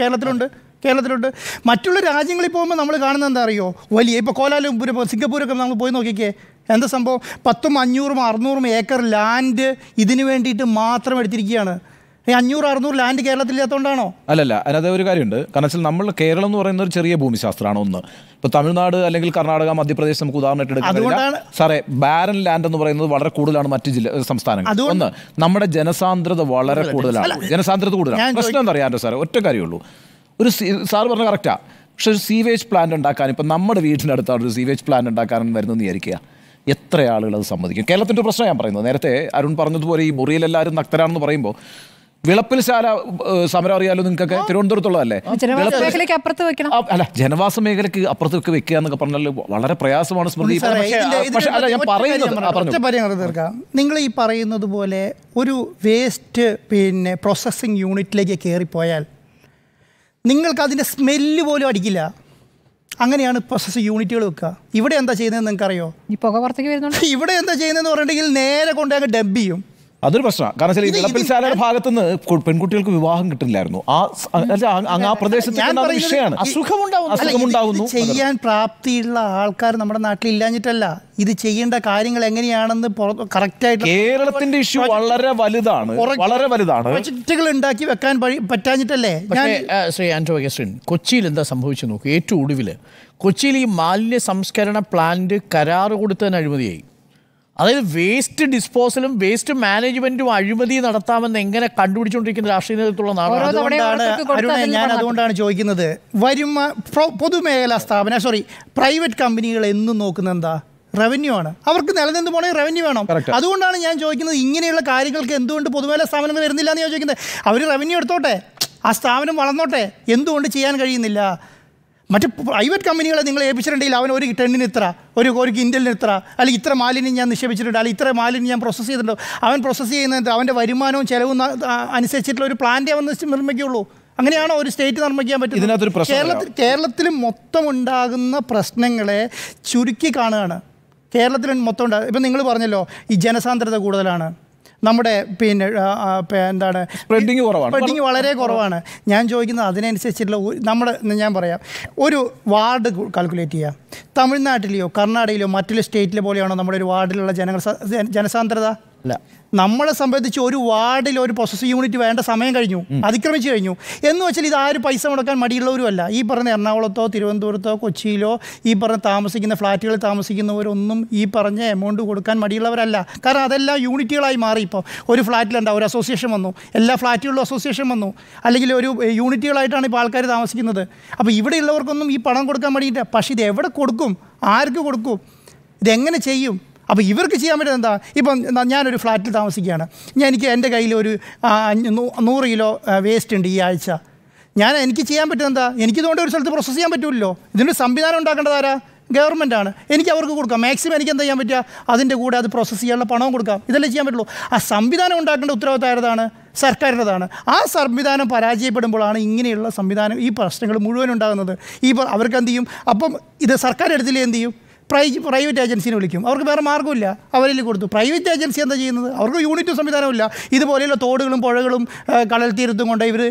കേരളത്തിലുണ്ട് കേരളത്തിലുണ്ട് മറ്റുള്ള രാജ്യങ്ങളിൽ പോകുമ്പോൾ നമ്മൾ കാണുന്നത് എന്താ അറിയോ വലിയ ഇപ്പോൾ കോലാലംപൂർ സിംഗപ്പൂരൊക്കെ നമ്മൾ പോയി നോക്കിക്കേ എന്താ സംഭവം പത്തും അഞ്ഞൂറും അറുന്നൂറും ഏക്കർ ലാൻഡ് ഇതിന് വേണ്ടിയിട്ട് മാത്രം എടുത്തിരിക്കുകയാണ് അഞ്ഞൂറ് അറുന്നൂറ് ലാൻഡ് കേരളത്തിലില്ലാത്തതുകൊണ്ടാണോ അല്ലല്ല അതിനകത്ത് ഒരു കാര്യമുണ്ട് കാരണം വെച്ചാൽ നമ്മൾ കേരളം എന്ന് പറയുന്ന ഒരു ചെറിയ ഭൂമിശാസ്ത്രമാണ് ഒന്ന് ഇപ്പൊ തമിഴ്നാട് അല്ലെങ്കിൽ കർണാടക മധ്യപ്രദേശ് നമുക്ക് ഉദാഹരണമായിട്ട് എടുക്കാൻ സാറേ ബാരൻ ലാൻഡ് എന്ന് പറയുന്നത് വളരെ കൂടുതലാണ് മറ്റ് ജില്ല സംസ്ഥാനങ്ങൾ ഒന്ന് നമ്മുടെ ജനസാന്ദ്രത വളരെ കൂടുതലാണ് ജനസാന്ദ്രത കൂടുതലാണ് പ്രശ്നം എന്താ പറയാ സാറേ ഒറ്റ കാര്യമുള്ളൂ ഒരു സാർ പറഞ്ഞ കറക്റ്റാ പക്ഷെ ഒരു സീവേജ് പ്ലാന്റ് ഉണ്ടാക്കാൻ ഇപ്പൊ നമ്മുടെ വീടിൻ്റെ അടുത്താണ് ഒരു സീവേജ് പ്ലാന്റ് ഉണ്ടാക്കാൻ വരുന്നതെന്ന് വിചാരിക്കുക എത്ര ആളുകൾ അത് സമ്മതിക്കും കേരളത്തിൻ്റെ പ്രശ്നം ഞാൻ പറയുന്നത് നേരത്തെ അരുൺ പറഞ്ഞതുപോലെ ഈ മുറിയിൽ എല്ലാവരും നക്തരാണെന്ന് പറയുമ്പോൾ വിളപ്പിൽ ശാല സമരം അറിയാലോ നിങ്ങൾക്കൊക്കെ തിരുവനന്തപുരത്തുള്ളതല്ലേ അല്ല ജനവാസ മേഖലയ്ക്ക് അപ്പുറത്തേക്ക് വെക്കുക എന്നൊക്കെ പറഞ്ഞാൽ വളരെ പ്രയാസമാണ് സ്മൃതി ഞാൻ പറയുന്നത് നിങ്ങൾ ഈ പറയുന്നത് പോലെ ഒരു വേസ്റ്റ് പിന്നെ പ്രോസസ്സിംഗ് യൂണിറ്റിലേക്ക് കയറിപ്പോയാൽ നിങ്ങൾക്ക് അതിൻ്റെ സ്മെല്ല് പോലും അടിക്കില്ല അങ്ങനെയാണ് പ്രൊസസ് യൂണിറ്റുകൾ വെക്കുക ഇവിടെ എന്താ ചെയ്യുന്നത് നിങ്ങൾക്കറിയോ ഈ പുക പുറത്തേക്ക് വരുന്നുണ്ട് ഇവിടെ എന്താ ചെയ്യുന്നതെന്ന് പറഞ്ഞിട്ടുണ്ടെങ്കിൽ നേരെ കൊണ്ട് അങ്ങ് ഡബ് ചെയ്യും അതൊരു പ്രശ്നമാണ് കാരണം വെച്ചാൽ വിളപ്പിൽശാലയുടെ നിന്ന് പെൺകുട്ടികൾക്ക് വിവാഹം കിട്ടില്ലായിരുന്നു ആ ആ പ്രദേശത്ത് വിഷയമാണ് അസുഖമുണ്ടാവുന്നു ചെയ്യാൻ പ്രാപ്തിയുള്ള ആൾക്കാർ നമ്മുടെ നാട്ടിൽ ഇല്ലാഞ്ഞിട്ടല്ല ഇത് ചെയ്യേണ്ട കാര്യങ്ങൾ എങ്ങനെയാണെന്ന് കറക്റ്റായിട്ട് കേരളത്തിന്റെ ഇഷ്യൂ വളരെ വലുതാണ് വളരെ വലുതാണ് പ്രൊജക്റ്റുകൾ ഉണ്ടാക്കി വെക്കാൻ പറ്റാഞ്ഞിട്ടല്ലേ ശ്രീ ആന്റോ കൊച്ചിയിൽ എന്താ സംഭവിച്ചു നോക്കൂ ഏറ്റവും ഒടുവിൽ കൊച്ചിയിൽ ഈ മാലിന്യ സംസ്കരണ പ്ലാന്റ് കരാറ് കൊടുത്തതിന് അഴിമതിയായി അതായത് വേസ്റ്റ് ഡിസ്പോസലും വേസ്റ്റ് മാനേജ്മെന്റും അഴിമതി നടത്താമെന്ന് എങ്ങനെ കണ്ടുപിടിച്ചുകൊണ്ടിരിക്കുന്ന രാഷ്ട്രീയ നേതൃത്വമുള്ള നാടാണ് ഞാൻ അതുകൊണ്ടാണ് ചോദിക്കുന്നത് വരുമ പൊതുമേഖലാ സ്ഥാപന സോറി പ്രൈവറ്റ് കമ്പനികൾ എന്നും നോക്കുന്ന എന്താ റവന്യൂ ആണ് അവർക്ക് നിലനിന്ന് പോകണമെങ്കിൽ റവന്യൂ വേണം അതുകൊണ്ടാണ് ഞാൻ ചോദിക്കുന്നത് ഇങ്ങനെയുള്ള കാര്യങ്ങൾക്ക് എന്തുകൊണ്ട് പൊതുമേഖലാ സ്ഥാപനങ്ങൾ വരുന്നില്ല എന്ന് ഞാൻ ചോദിക്കുന്നത് അവർ റവന്യൂ എടുത്തോട്ടെ ആ സ്ഥാപനം വളർന്നോട്ടെ എന്തുകൊണ്ട് ചെയ്യാൻ കഴിയുന്നില്ല മറ്റ് പ്രൈവറ്റ് കമ്പനികളെ നിങ്ങൾ ഏൽപ്പിച്ചിട്ടുണ്ടെങ്കിൽ അവൻ ഒരു ടെണ്ണിന് ഇത്ര ഒരു ഒരു കിൻഡലിന് ഇത്ര അല്ലെങ്കിൽ ഇത്ര മാലിന്യം ഞാൻ നിക്ഷേപിച്ചിട്ടുണ്ട് അല്ലെങ്കിൽ ഇത്ര മാലിന്യം ഞാൻ പ്രോസസ്സ് ചെയ്തിട്ടുണ്ടോ അവൻ പ്രോസസ്സ് ചെയ്യുന്നത് അവൻ്റെ വരുമാനവും ചിലവും അനുസരിച്ചിട്ടുള്ള ഒരു പ്ലാന്റ് അവൻ നിർമ്മിക്കുകയുള്ളൂ അങ്ങനെയാണോ ഒരു സ്റ്റേറ്റ് നിർമ്മിക്കാൻ പറ്റും ഇതിനകത്തൊരു കേരളത്തിൽ കേരളത്തിൽ മൊത്തം ഉണ്ടാകുന്ന പ്രശ്നങ്ങളെ ചുരുക്കി കാണുകയാണ് കേരളത്തിൽ മൊത്തം ഉണ്ടാകും ഇപ്പം നിങ്ങൾ പറഞ്ഞല്ലോ ഈ ജനസാന്ദ്രത കൂടുതലാണ് നമ്മുടെ പിന്നെ എന്താണ് സ്പ്രെഡിങ് കുറവാണ് സ്പ്രെഡിങ് വളരെ കുറവാണ് ഞാൻ ചോദിക്കുന്നത് അതിനനുസരിച്ചിട്ടുള്ള നമ്മുടെ ഞാൻ പറയാം ഒരു വാർഡ് കാൽക്കുലേറ്റ് ചെയ്യാം തമിഴ്നാട്ടിലെയോ കർണാടകയിലോ മറ്റുള്ള സ്റ്റേറ്റിലെ പോലെയാണോ നമ്മുടെ ഒരു വാർഡിലുള്ള ജനങ്ങൾ ജനസാന്ദ്രത നമ്മളെ സംബന്ധിച്ച് ഒരു വാർഡിൽ ഒരു പ്രൊസസ് യൂണിറ്റ് വേണ്ട സമയം കഴിഞ്ഞു അതിക്രമിച്ചു കഴിഞ്ഞു എന്ന് വെച്ചാൽ ഇത് ആരും പൈസ മുടക്കാൻ മടിയുള്ളവരുമല്ല ഈ പറഞ്ഞ എറണാകുളത്തോ തിരുവനന്തപുരത്തോ കൊച്ചിയിലോ ഈ പറഞ്ഞ താമസിക്കുന്ന ഫ്ളാറ്റുകളിൽ താമസിക്കുന്നവരൊന്നും ഈ പറഞ്ഞ എമൗണ്ട് കൊടുക്കാൻ മടിയുള്ളവരല്ല കാരണം അതെല്ലാം യൂണിറ്റുകളായി മാറി ഇപ്പോൾ ഒരു ഫ്ളാറ്റിലുണ്ടാവും ഒരു അസോസിയേഷൻ വന്നു എല്ലാ ഫ്ളാറ്റുകളിലും അസോസിയേഷൻ വന്നു അല്ലെങ്കിൽ ഒരു യൂണിറ്റുകളായിട്ടാണ് ഇപ്പോൾ ആൾക്കാർ താമസിക്കുന്നത് അപ്പോൾ ഇവിടെയുള്ളവർക്കൊന്നും ഈ പണം കൊടുക്കാൻ മടിയില്ല പക്ഷേ ഇത് എവിടെ കൊടുക്കും ആർക്ക് കൊടുക്കും ഇതെങ്ങനെ ചെയ്യും അപ്പോൾ ഇവർക്ക് ചെയ്യാൻ പറ്റുന്നത് എന്താ ഇപ്പം ഞാനൊരു ഫ്ലാറ്റിൽ താമസിക്കുകയാണ് ഞാൻ എനിക്ക് എൻ്റെ കയ്യിൽ ഒരു നൂറ് കിലോ വേസ്റ്റ് ഉണ്ട് ഈ ആഴ്ച ഞാൻ എനിക്ക് ചെയ്യാൻ പറ്റുന്നത് എന്താ എനിക്കിതുകൊണ്ട് ഒരു സ്ഥലത്ത് പ്രോസസ്സ് ചെയ്യാൻ പറ്റുമല്ലോ ഇതിനൊരു സംവിധാനം ഉണ്ടാക്കേണ്ടതാരാ ഗവൺമെൻറ്റാണ് എനിക്ക് അവർക്ക് കൊടുക്കാം മാക്സിമം എനിക്ക് എന്താ ചെയ്യാൻ പറ്റുക അതിൻ്റെ കൂടെ അത് പ്രോസസ്സ് ചെയ്യാനുള്ള പണവും കൊടുക്കാം ഇതെല്ലാം ചെയ്യാൻ പറ്റുള്ളൂ ആ സംവിധാനം ഉണ്ടാക്കേണ്ട ഉത്തരവാദിത്തമായതാണ് സർക്കാരിൻ്റെതാണ് ആ സംവിധാനം പരാജയപ്പെടുമ്പോഴാണ് ഇങ്ങനെയുള്ള സംവിധാനം ഈ പ്രശ്നങ്ങൾ മുഴുവൻ ഉണ്ടാകുന്നത് ഈ അവർക്ക് എന്ത് ചെയ്യും അപ്പം ഇത് സർക്കാർ എടുത്തില്ലേ എന്ത് ചെയ്യും പ്രൈ പ്രൈവറ്റ് ഏജൻസിനെ വിളിക്കും അവർക്ക് വേറെ മാർഗ്ഗമില്ല അവരിൽ കൊടുത്തു പ്രൈവറ്റ് ഏജൻസി എന്താ ചെയ്യുന്നത് അവർക്ക് യൂണിറ്റ് സംവിധാനമില്ല ഇതുപോലെയുള്ള തോടുകളും പുഴകളും കടൽ തീരത്തും കൊണ്ട് ഇവർ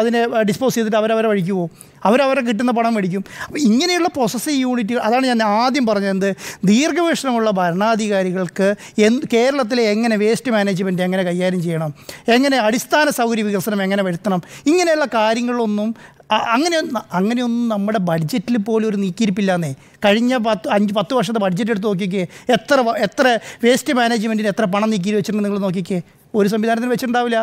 അതിനെ ഡിസ്പോസ് ചെയ്തിട്ട് അവരവരെ വഴിക്ക് പോകും അവരവരെ കിട്ടുന്ന പണം മേടിക്കും അപ്പോൾ ഇങ്ങനെയുള്ള പ്രോസസ്സിംഗ് യൂണിറ്റ് അതാണ് ഞാൻ ആദ്യം പറഞ്ഞത് ദീർഘവീക്ഷണമുള്ള ഭരണാധികാരികൾക്ക് എന്ത് കേരളത്തിലെ എങ്ങനെ വേസ്റ്റ് മാനേജ്മെൻറ്റ് എങ്ങനെ കൈകാര്യം ചെയ്യണം എങ്ങനെ അടിസ്ഥാന സൗകര്യ വികസനം എങ്ങനെ വരുത്തണം ഇങ്ങനെയുള്ള കാര്യങ്ങളൊന്നും അങ്ങനെ അങ്ങനെയൊന്നും നമ്മുടെ ബഡ്ജറ്റിൽ പോലും ഒരു നീക്കിയിരിപ്പില്ലാന്നേ കഴിഞ്ഞ പത്ത് അഞ്ച് പത്ത് വർഷത്തെ ബഡ്ജറ്റ് എടുത്ത് നോക്കിക്കേ എത്ര എത്ര വേസ്റ്റ് മാനേജ്മെൻറ്റിന് എത്ര പണം നീക്കി വെച്ചിട്ടുണ്ട് നിങ്ങൾ നോക്കിക്കേ ഒരു സംവിധാനത്തിന് വെച്ചിട്ടുണ്ടാവില്ല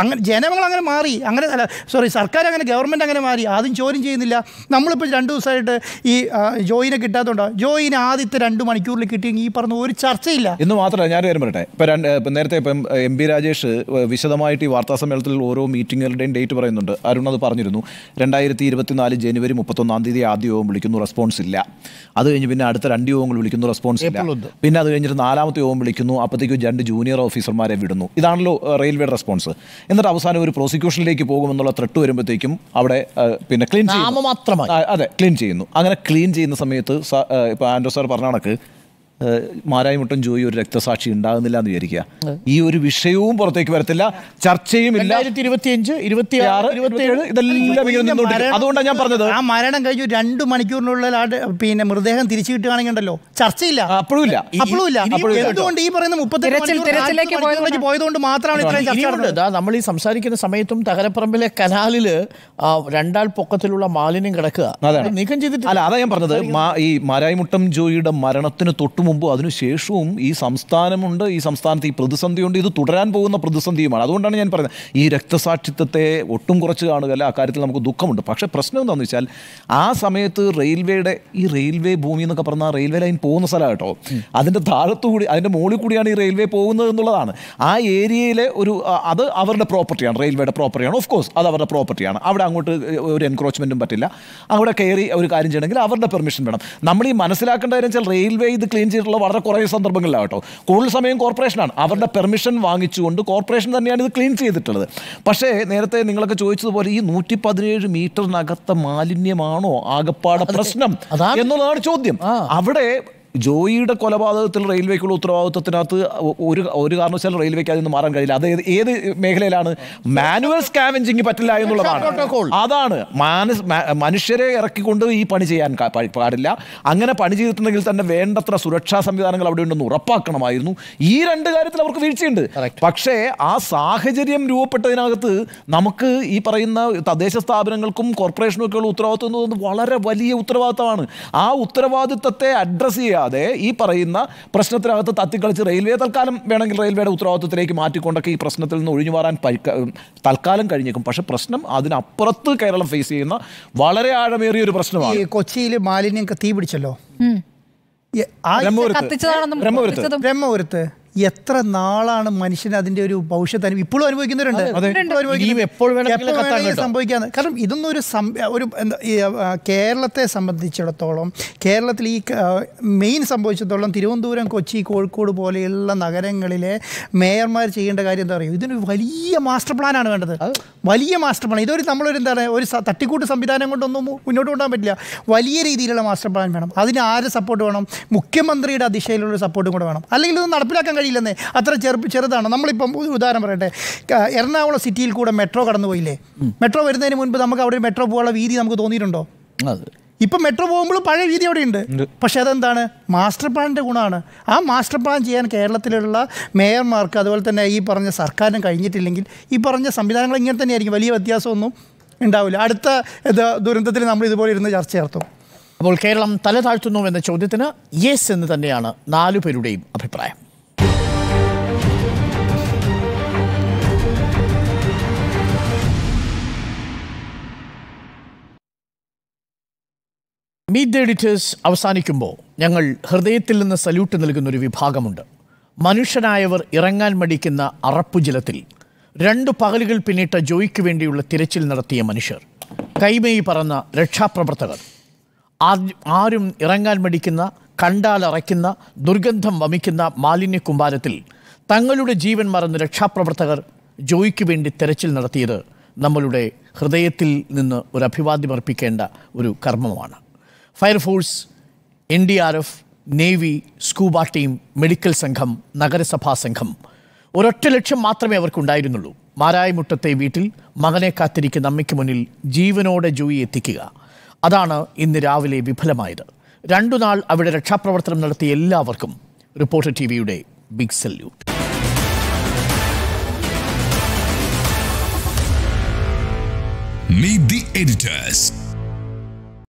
അങ്ങനെ ജനങ്ങൾ അങ്ങനെ മാറി അങ്ങനെ അല്ല സോറി സർക്കാർ അങ്ങനെ ഗവൺമെൻറ് അങ്ങനെ മാറി ആദ്യം ചോദ്യം ചെയ്യുന്നില്ല നമ്മളിപ്പോൾ രണ്ട് ദിവസമായിട്ട് ഈ ജോയിനെ കിട്ടാത്തതുകൊണ്ടാണ് ജോയിന് ആദ്യത്തെ രണ്ട് മണിക്കൂറിൽ കിട്ടിയെങ്കിൽ ഈ പറഞ്ഞ ഒരു ചർച്ചയില്ല എന്ന് മാത്രമല്ല ഞാൻ കാര്യം പറട്ടെ ഇപ്പം രണ്ട് ഇപ്പം നേരത്തെ ഇപ്പം എം പി രാജേഷ് വിശദമായിട്ട് ഈ വാർത്താ സമ്മേളനത്തിൽ ഓരോ മീറ്റിങ്ങുകളുടെയും ഡേറ്റ് പറയുന്നുണ്ട് അരുൺ അത് പറഞ്ഞിരുന്നു രണ്ടായിരത്തി ഇരുപത്തിനാല് ജനുവരി മുപ്പത്തൊന്നാം തീയതി ആദ്യ യോഗം വിളിക്കുന്നു റെസ്പോൺസ് ഇല്ല അത് കഴിഞ്ഞ് പിന്നെ അടുത്ത രണ്ട് യോഗങ്ങൾ വിളിക്കുന്നു റെസ്പോൺസ് ഇല്ല പിന്നെ അത് കഴിഞ്ഞിട്ട് നാലാമത്തെ യോഗം വിളിക്കുന്നു അപ്പോഴത്തേക്കും രണ്ട് ജൂനിയർ ഓഫീസർമാരെ വിടുന്നു ഇതാണല്ലോ റെയിൽവേയുടെ റെസ്പോൺസ് എന്നിട്ട് അവസാനം ഒരു പ്രോസിക്യൂഷനിലേക്ക് പോകുമെന്നുള്ള ത്രെട്ട് വരുമ്പോഴത്തേക്കും അവിടെ പിന്നെ ക്ലീൻ ചെയ്യുന്നു അതെ ക്ലീൻ ചെയ്യുന്നു അങ്ങനെ ക്ലീൻ ചെയ്യുന്ന സമയത്ത് ഇപ്പോൾ ആൻഡോ സാർ പറഞ്ഞ കണക്ക് മുട്ടും ജോയി ഒരു രക്തസാക്ഷി ഉണ്ടാകുന്നില്ല എന്ന് വിചാരിക്കുക ഈ ഒരു വിഷയവും പുറത്തേക്ക് വരത്തില്ല ചർച്ചയും ഇല്ല അതുകൊണ്ടാണ് ഞാൻ പറഞ്ഞത് ആ മരണം കഴിഞ്ഞു രണ്ടു മണിക്കൂറിനുള്ളിൽ പിന്നെ മൃതദേഹം തിരിച്ചു കിട്ടുകയാണെങ്കിൽ ഉണ്ടല്ലോ ചർച്ചയില്ല അപ്പോഴും ഈ പറയുന്ന പോയതുകൊണ്ട് മാത്രമാണ് ചർച്ച നമ്മൾ ഈ സംസാരിക്കുന്ന സമയത്തും തകരപ്പറമ്പിലെ കനാലില് രണ്ടാൾ പൊക്കത്തിലുള്ള മാലിന്യം കിടക്കുക നീക്കം ചെയ്തിട്ട് അല്ല അതാ ഞാൻ പറഞ്ഞത് ഈ മുട്ടം ജോയിയുടെ മരണത്തിന് തൊട്ടു മുമ്പ് അതിനുശേഷവും ഈ സംസ്ഥാനമുണ്ട് ഈ സംസ്ഥാനത്ത് ഈ പ്രതിസന്ധിയുണ്ട് ഇത് തുടരാൻ പോകുന്ന പ്രതിസന്ധിയുമാണ് അതുകൊണ്ടാണ് ഞാൻ പറയുന്നത് ഈ രക്തസാക്ഷിത്വത്തെ ഒട്ടും കുറച്ച് ആ അക്കാര്യത്തിൽ നമുക്ക് ദുഃഖമുണ്ട് പക്ഷേ പ്രശ്നം എന്താണെന്ന് വെച്ചാൽ ആ സമയത്ത് റെയിൽവേയുടെ ഈ റെയിൽവേ ഭൂമി എന്നൊക്കെ പറഞ്ഞാൽ റെയിൽവേ ലൈൻ പോകുന്ന സ്ഥലമാണ് കേട്ടോ അതിൻ്റെ താഴത്തുകൂടി അതിൻ്റെ മുകളിൽ കൂടിയാണ് ഈ റെയിൽവേ പോകുന്നത് എന്നുള്ളതാണ് ആ ഏരിയയിലെ ഒരു അത് അവരുടെ പ്രോപ്പർട്ടിയാണ് റെയിൽവേയുടെ പ്രോപ്പർട്ടിയാണ് ഓഫ് കോഴ്സ് അത് അവരുടെ പ്രോപ്പർട്ടിയാണ് അവിടെ അങ്ങോട്ട് ഒരു എൻക്രോച്ച്മെൻറ്റും പറ്റില്ല അവിടെ കയറി ഒരു കാര്യം ചെയ്യണമെങ്കിൽ അവരുടെ പെർമിഷൻ വേണം നമ്മൾ ഈ മനസ്സിലാക്കേണ്ട കാര്യം വെച്ചാൽ റെയിൽവേ ഇത് ക്ലീൻ ചെയ്തിട്ടുള്ള വളരെ കുറേ കേട്ടോ കൂടുതൽ സമയം കോർപ്പറേഷനാണ് അവരുടെ പെർമിഷൻ വാങ്ങിച്ചുകൊണ്ട് കോർപ്പറേഷൻ തന്നെയാണ് ഇത് ക്ലീൻ ചെയ്തിട്ടുള്ളത് പക്ഷേ നേരത്തെ നിങ്ങളൊക്കെ ചോദിച്ചതുപോലെ ഈ നൂറ്റി പതിനേഴ് മീറ്ററിനകത്തെ മാലിന്യമാണോ ആകപ്പാട് പ്രശ്നം എന്നുള്ളതാണ് ചോദ്യം അവിടെ ജോയിയുടെ കൊലപാതകത്തിൽ റെയിൽവേക്കുള്ള ഉത്തരവാദിത്വത്തിനകത്ത് ഒരു ഒരു കാരണവശാലും റെയിൽവേക്ക് അതിന് മാറാൻ കഴിയില്ല അത് ഏത് മേഖലയിലാണ് മാനുവൽ സ്കാവെഞ്ചിങ് പറ്റില്ല എന്നുള്ളതാണ് അതാണ് മാനസ് മനുഷ്യരെ ഇറക്കിക്കൊണ്ട് ഈ പണി ചെയ്യാൻ പാടില്ല അങ്ങനെ പണി ചെയ്തിട്ടുണ്ടെങ്കിൽ തന്നെ വേണ്ടത്ര സുരക്ഷാ സംവിധാനങ്ങൾ അവിടെ ഉണ്ടെന്ന് ഉറപ്പാക്കണമായിരുന്നു ഈ രണ്ട് കാര്യത്തിൽ അവർക്ക് വീഴ്ചയുണ്ട് പക്ഷേ ആ സാഹചര്യം രൂപപ്പെട്ടതിനകത്ത് നമുക്ക് ഈ പറയുന്ന തദ്ദേശ സ്ഥാപനങ്ങൾക്കും കോർപ്പറേഷനും ഒക്കെയുള്ള ഉത്തരവാദിത്വം വളരെ വലിയ ഉത്തരവാദിത്തമാണ് ആ ഉത്തരവാദിത്തത്തെ അഡ്രസ് ചെയ്യുക കൂടാതെ ഈ പറയുന്ന പ്രശ്നത്തിനകത്ത് തത്തിക്കളിച്ച് റെയിൽവേ തൽക്കാലം വേണമെങ്കിൽ റെയിൽവേയുടെ ഉത്തരവാദിത്വത്തിലേക്ക് മാറ്റിക്കൊണ്ടൊക്കെ ഈ പ്രശ്നത്തിൽ നിന്ന് ഒഴിഞ്ഞു മാറാൻ തൽക്കാലം കഴിഞ്ഞേക്കും പക്ഷേ പ്രശ്നം അതിനപ്പുറത്ത് കേരളം ഫേസ് ചെയ്യുന്ന വളരെ ആഴമേറിയ ഒരു പ്രശ്നമാണ് കൊച്ചിയിൽ മാലിന്യം തീ പിടിച്ചല്ലോ ബ്രഹ്മപുരത്ത് ബ്രഹ്മപുരത്ത് എത്ര നാളാണ് മനുഷ്യൻ അതിന്റെ ഒരു ഭവിഷ്യത്ത് ഇപ്പോഴും അനുഭവിക്കുന്നവരുണ്ട് സംഭവിക്കാന്ന് കാരണം ഇതൊന്നും ഒരു ഒരു കേരളത്തെ സംബന്ധിച്ചിടത്തോളം കേരളത്തിൽ ഈ മെയിൻ സംഭവിച്ചിടത്തോളം തിരുവനന്തപുരം കൊച്ചി കോഴിക്കോട് പോലെയുള്ള നഗരങ്ങളിലെ മേയർമാർ ചെയ്യേണ്ട കാര്യം എന്താ പറയുക ഇതിനൊരു വലിയ മാസ്റ്റർ പ്ലാനാണ് വേണ്ടത് വലിയ മാസ്റ്റർ പ്ലാൻ ഇതൊരു നമ്മളൊരു എന്താ പറയുക ഒരു തട്ടിക്കൂട്ട് സംവിധാനം കൊണ്ടൊന്നും മുന്നോട്ട് കൊണ്ടുപോകാൻ പറ്റില്ല വലിയ രീതിയിലുള്ള മാസ്റ്റർ പ്ലാൻ വേണം അതിന് ആരെ സപ്പോർട്ട് വേണം മുഖ്യമന്ത്രിയുടെ അതിശയിലുള്ള സപ്പോർട്ടും കൂടെ വേണം അല്ലെങ്കിൽ ഇത് നടപ്പിലാക്കാൻ കഴിയും അറിയില്ലെന്നേ അത്ര ചെറു ചെറുതാണ് നമ്മളിപ്പം ഉദാഹരണം പറയട്ടെ എറണാകുളം സിറ്റിയിൽ കൂടെ മെട്രോ കടന്നു പോയില്ലേ മെട്രോ വരുന്നതിന് മുൻപ് നമുക്ക് അവിടെ മെട്രോ പോകാനുള്ള വീതി നമുക്ക് തോന്നിയിട്ടുണ്ടോ ഇപ്പം മെട്രോ പോകുമ്പോൾ പഴയ വീതി അവിടെയുണ്ട് പക്ഷേ അതെന്താണ് മാസ്റ്റർ പ്ലാനിൻ്റെ ഗുണമാണ് ആ മാസ്റ്റർ പ്ലാൻ ചെയ്യാൻ കേരളത്തിലുള്ള മേയർമാർക്ക് അതുപോലെ തന്നെ ഈ പറഞ്ഞ സർക്കാരിനും കഴിഞ്ഞിട്ടില്ലെങ്കിൽ ഈ പറഞ്ഞ സംവിധാനങ്ങൾ ഇങ്ങനെ തന്നെയായിരിക്കും വലിയ വ്യത്യാസമൊന്നും ഉണ്ടാവില്ല അടുത്ത ദുരന്തത്തിൽ നമ്മൾ ഇതുപോലെ ഇരുന്ന് ചർച്ച ചേർത്തു അപ്പോൾ കേരളം തല താഴ്ത്തുന്നു എന്ന ചോദ്യത്തിന് യെസ് എന്ന് തന്നെയാണ് നാലു പേരുടെയും അഭിപ്രായം മീറ്റ് ദ എഡിറ്റേഴ്സ് അവസാനിക്കുമ്പോൾ ഞങ്ങൾ ഹൃദയത്തിൽ നിന്ന് സല്യൂട്ട് നൽകുന്ന ഒരു വിഭാഗമുണ്ട് മനുഷ്യനായവർ ഇറങ്ങാൻ മടിക്കുന്ന അറപ്പുജലത്തിൽ രണ്ട് പകലുകൾ പിന്നിട്ട ജോയിക്ക് വേണ്ടിയുള്ള തിരച്ചിൽ നടത്തിയ മനുഷ്യർ കൈമേയി പറന്ന രക്ഷാപ്രവർത്തകർ ആരും ഇറങ്ങാൻ മടിക്കുന്ന കണ്ടാലറയ്ക്കുന്ന ദുർഗന്ധം വമിക്കുന്ന മാലിന്യ കുമ്പാരത്തിൽ തങ്ങളുടെ ജീവൻ മറന്ന് രക്ഷാപ്രവർത്തകർ ജോയിക്ക് വേണ്ടി തിരച്ചിൽ നടത്തിയത് നമ്മളുടെ ഹൃദയത്തിൽ നിന്ന് ഒരു അഭിവാദ്യമർപ്പിക്കേണ്ട ഒരു കർമ്മമാണ് fire force N D R F navy scuba team medical സംഘം നഗരസഭാ സംഘം ഒരൊറ്റ ലക്ഷ്യം മാത്രമേ അവർക്കുണ്ടായിരുന്നുള്ളൂ മാരായമുട്ടത്തെ വീട്ടിൽ മകനെ കാത്തിരിക്കുന്ന അമ്മയ്ക്ക് മുന്നിൽ ജീവനോടെ ജൂയി എത്തിക്കുക അതാണ് ഇന്ന് രാവിലെ വിഫലമായത് രണ്ടു നാൾ അവിടെ രക്ഷാപ്രവർത്തനം നടത്തിയ എല്ലാവർക്കും റിപ്പോർട്ടർ ടി വിയുടെ big salute Meet the editors.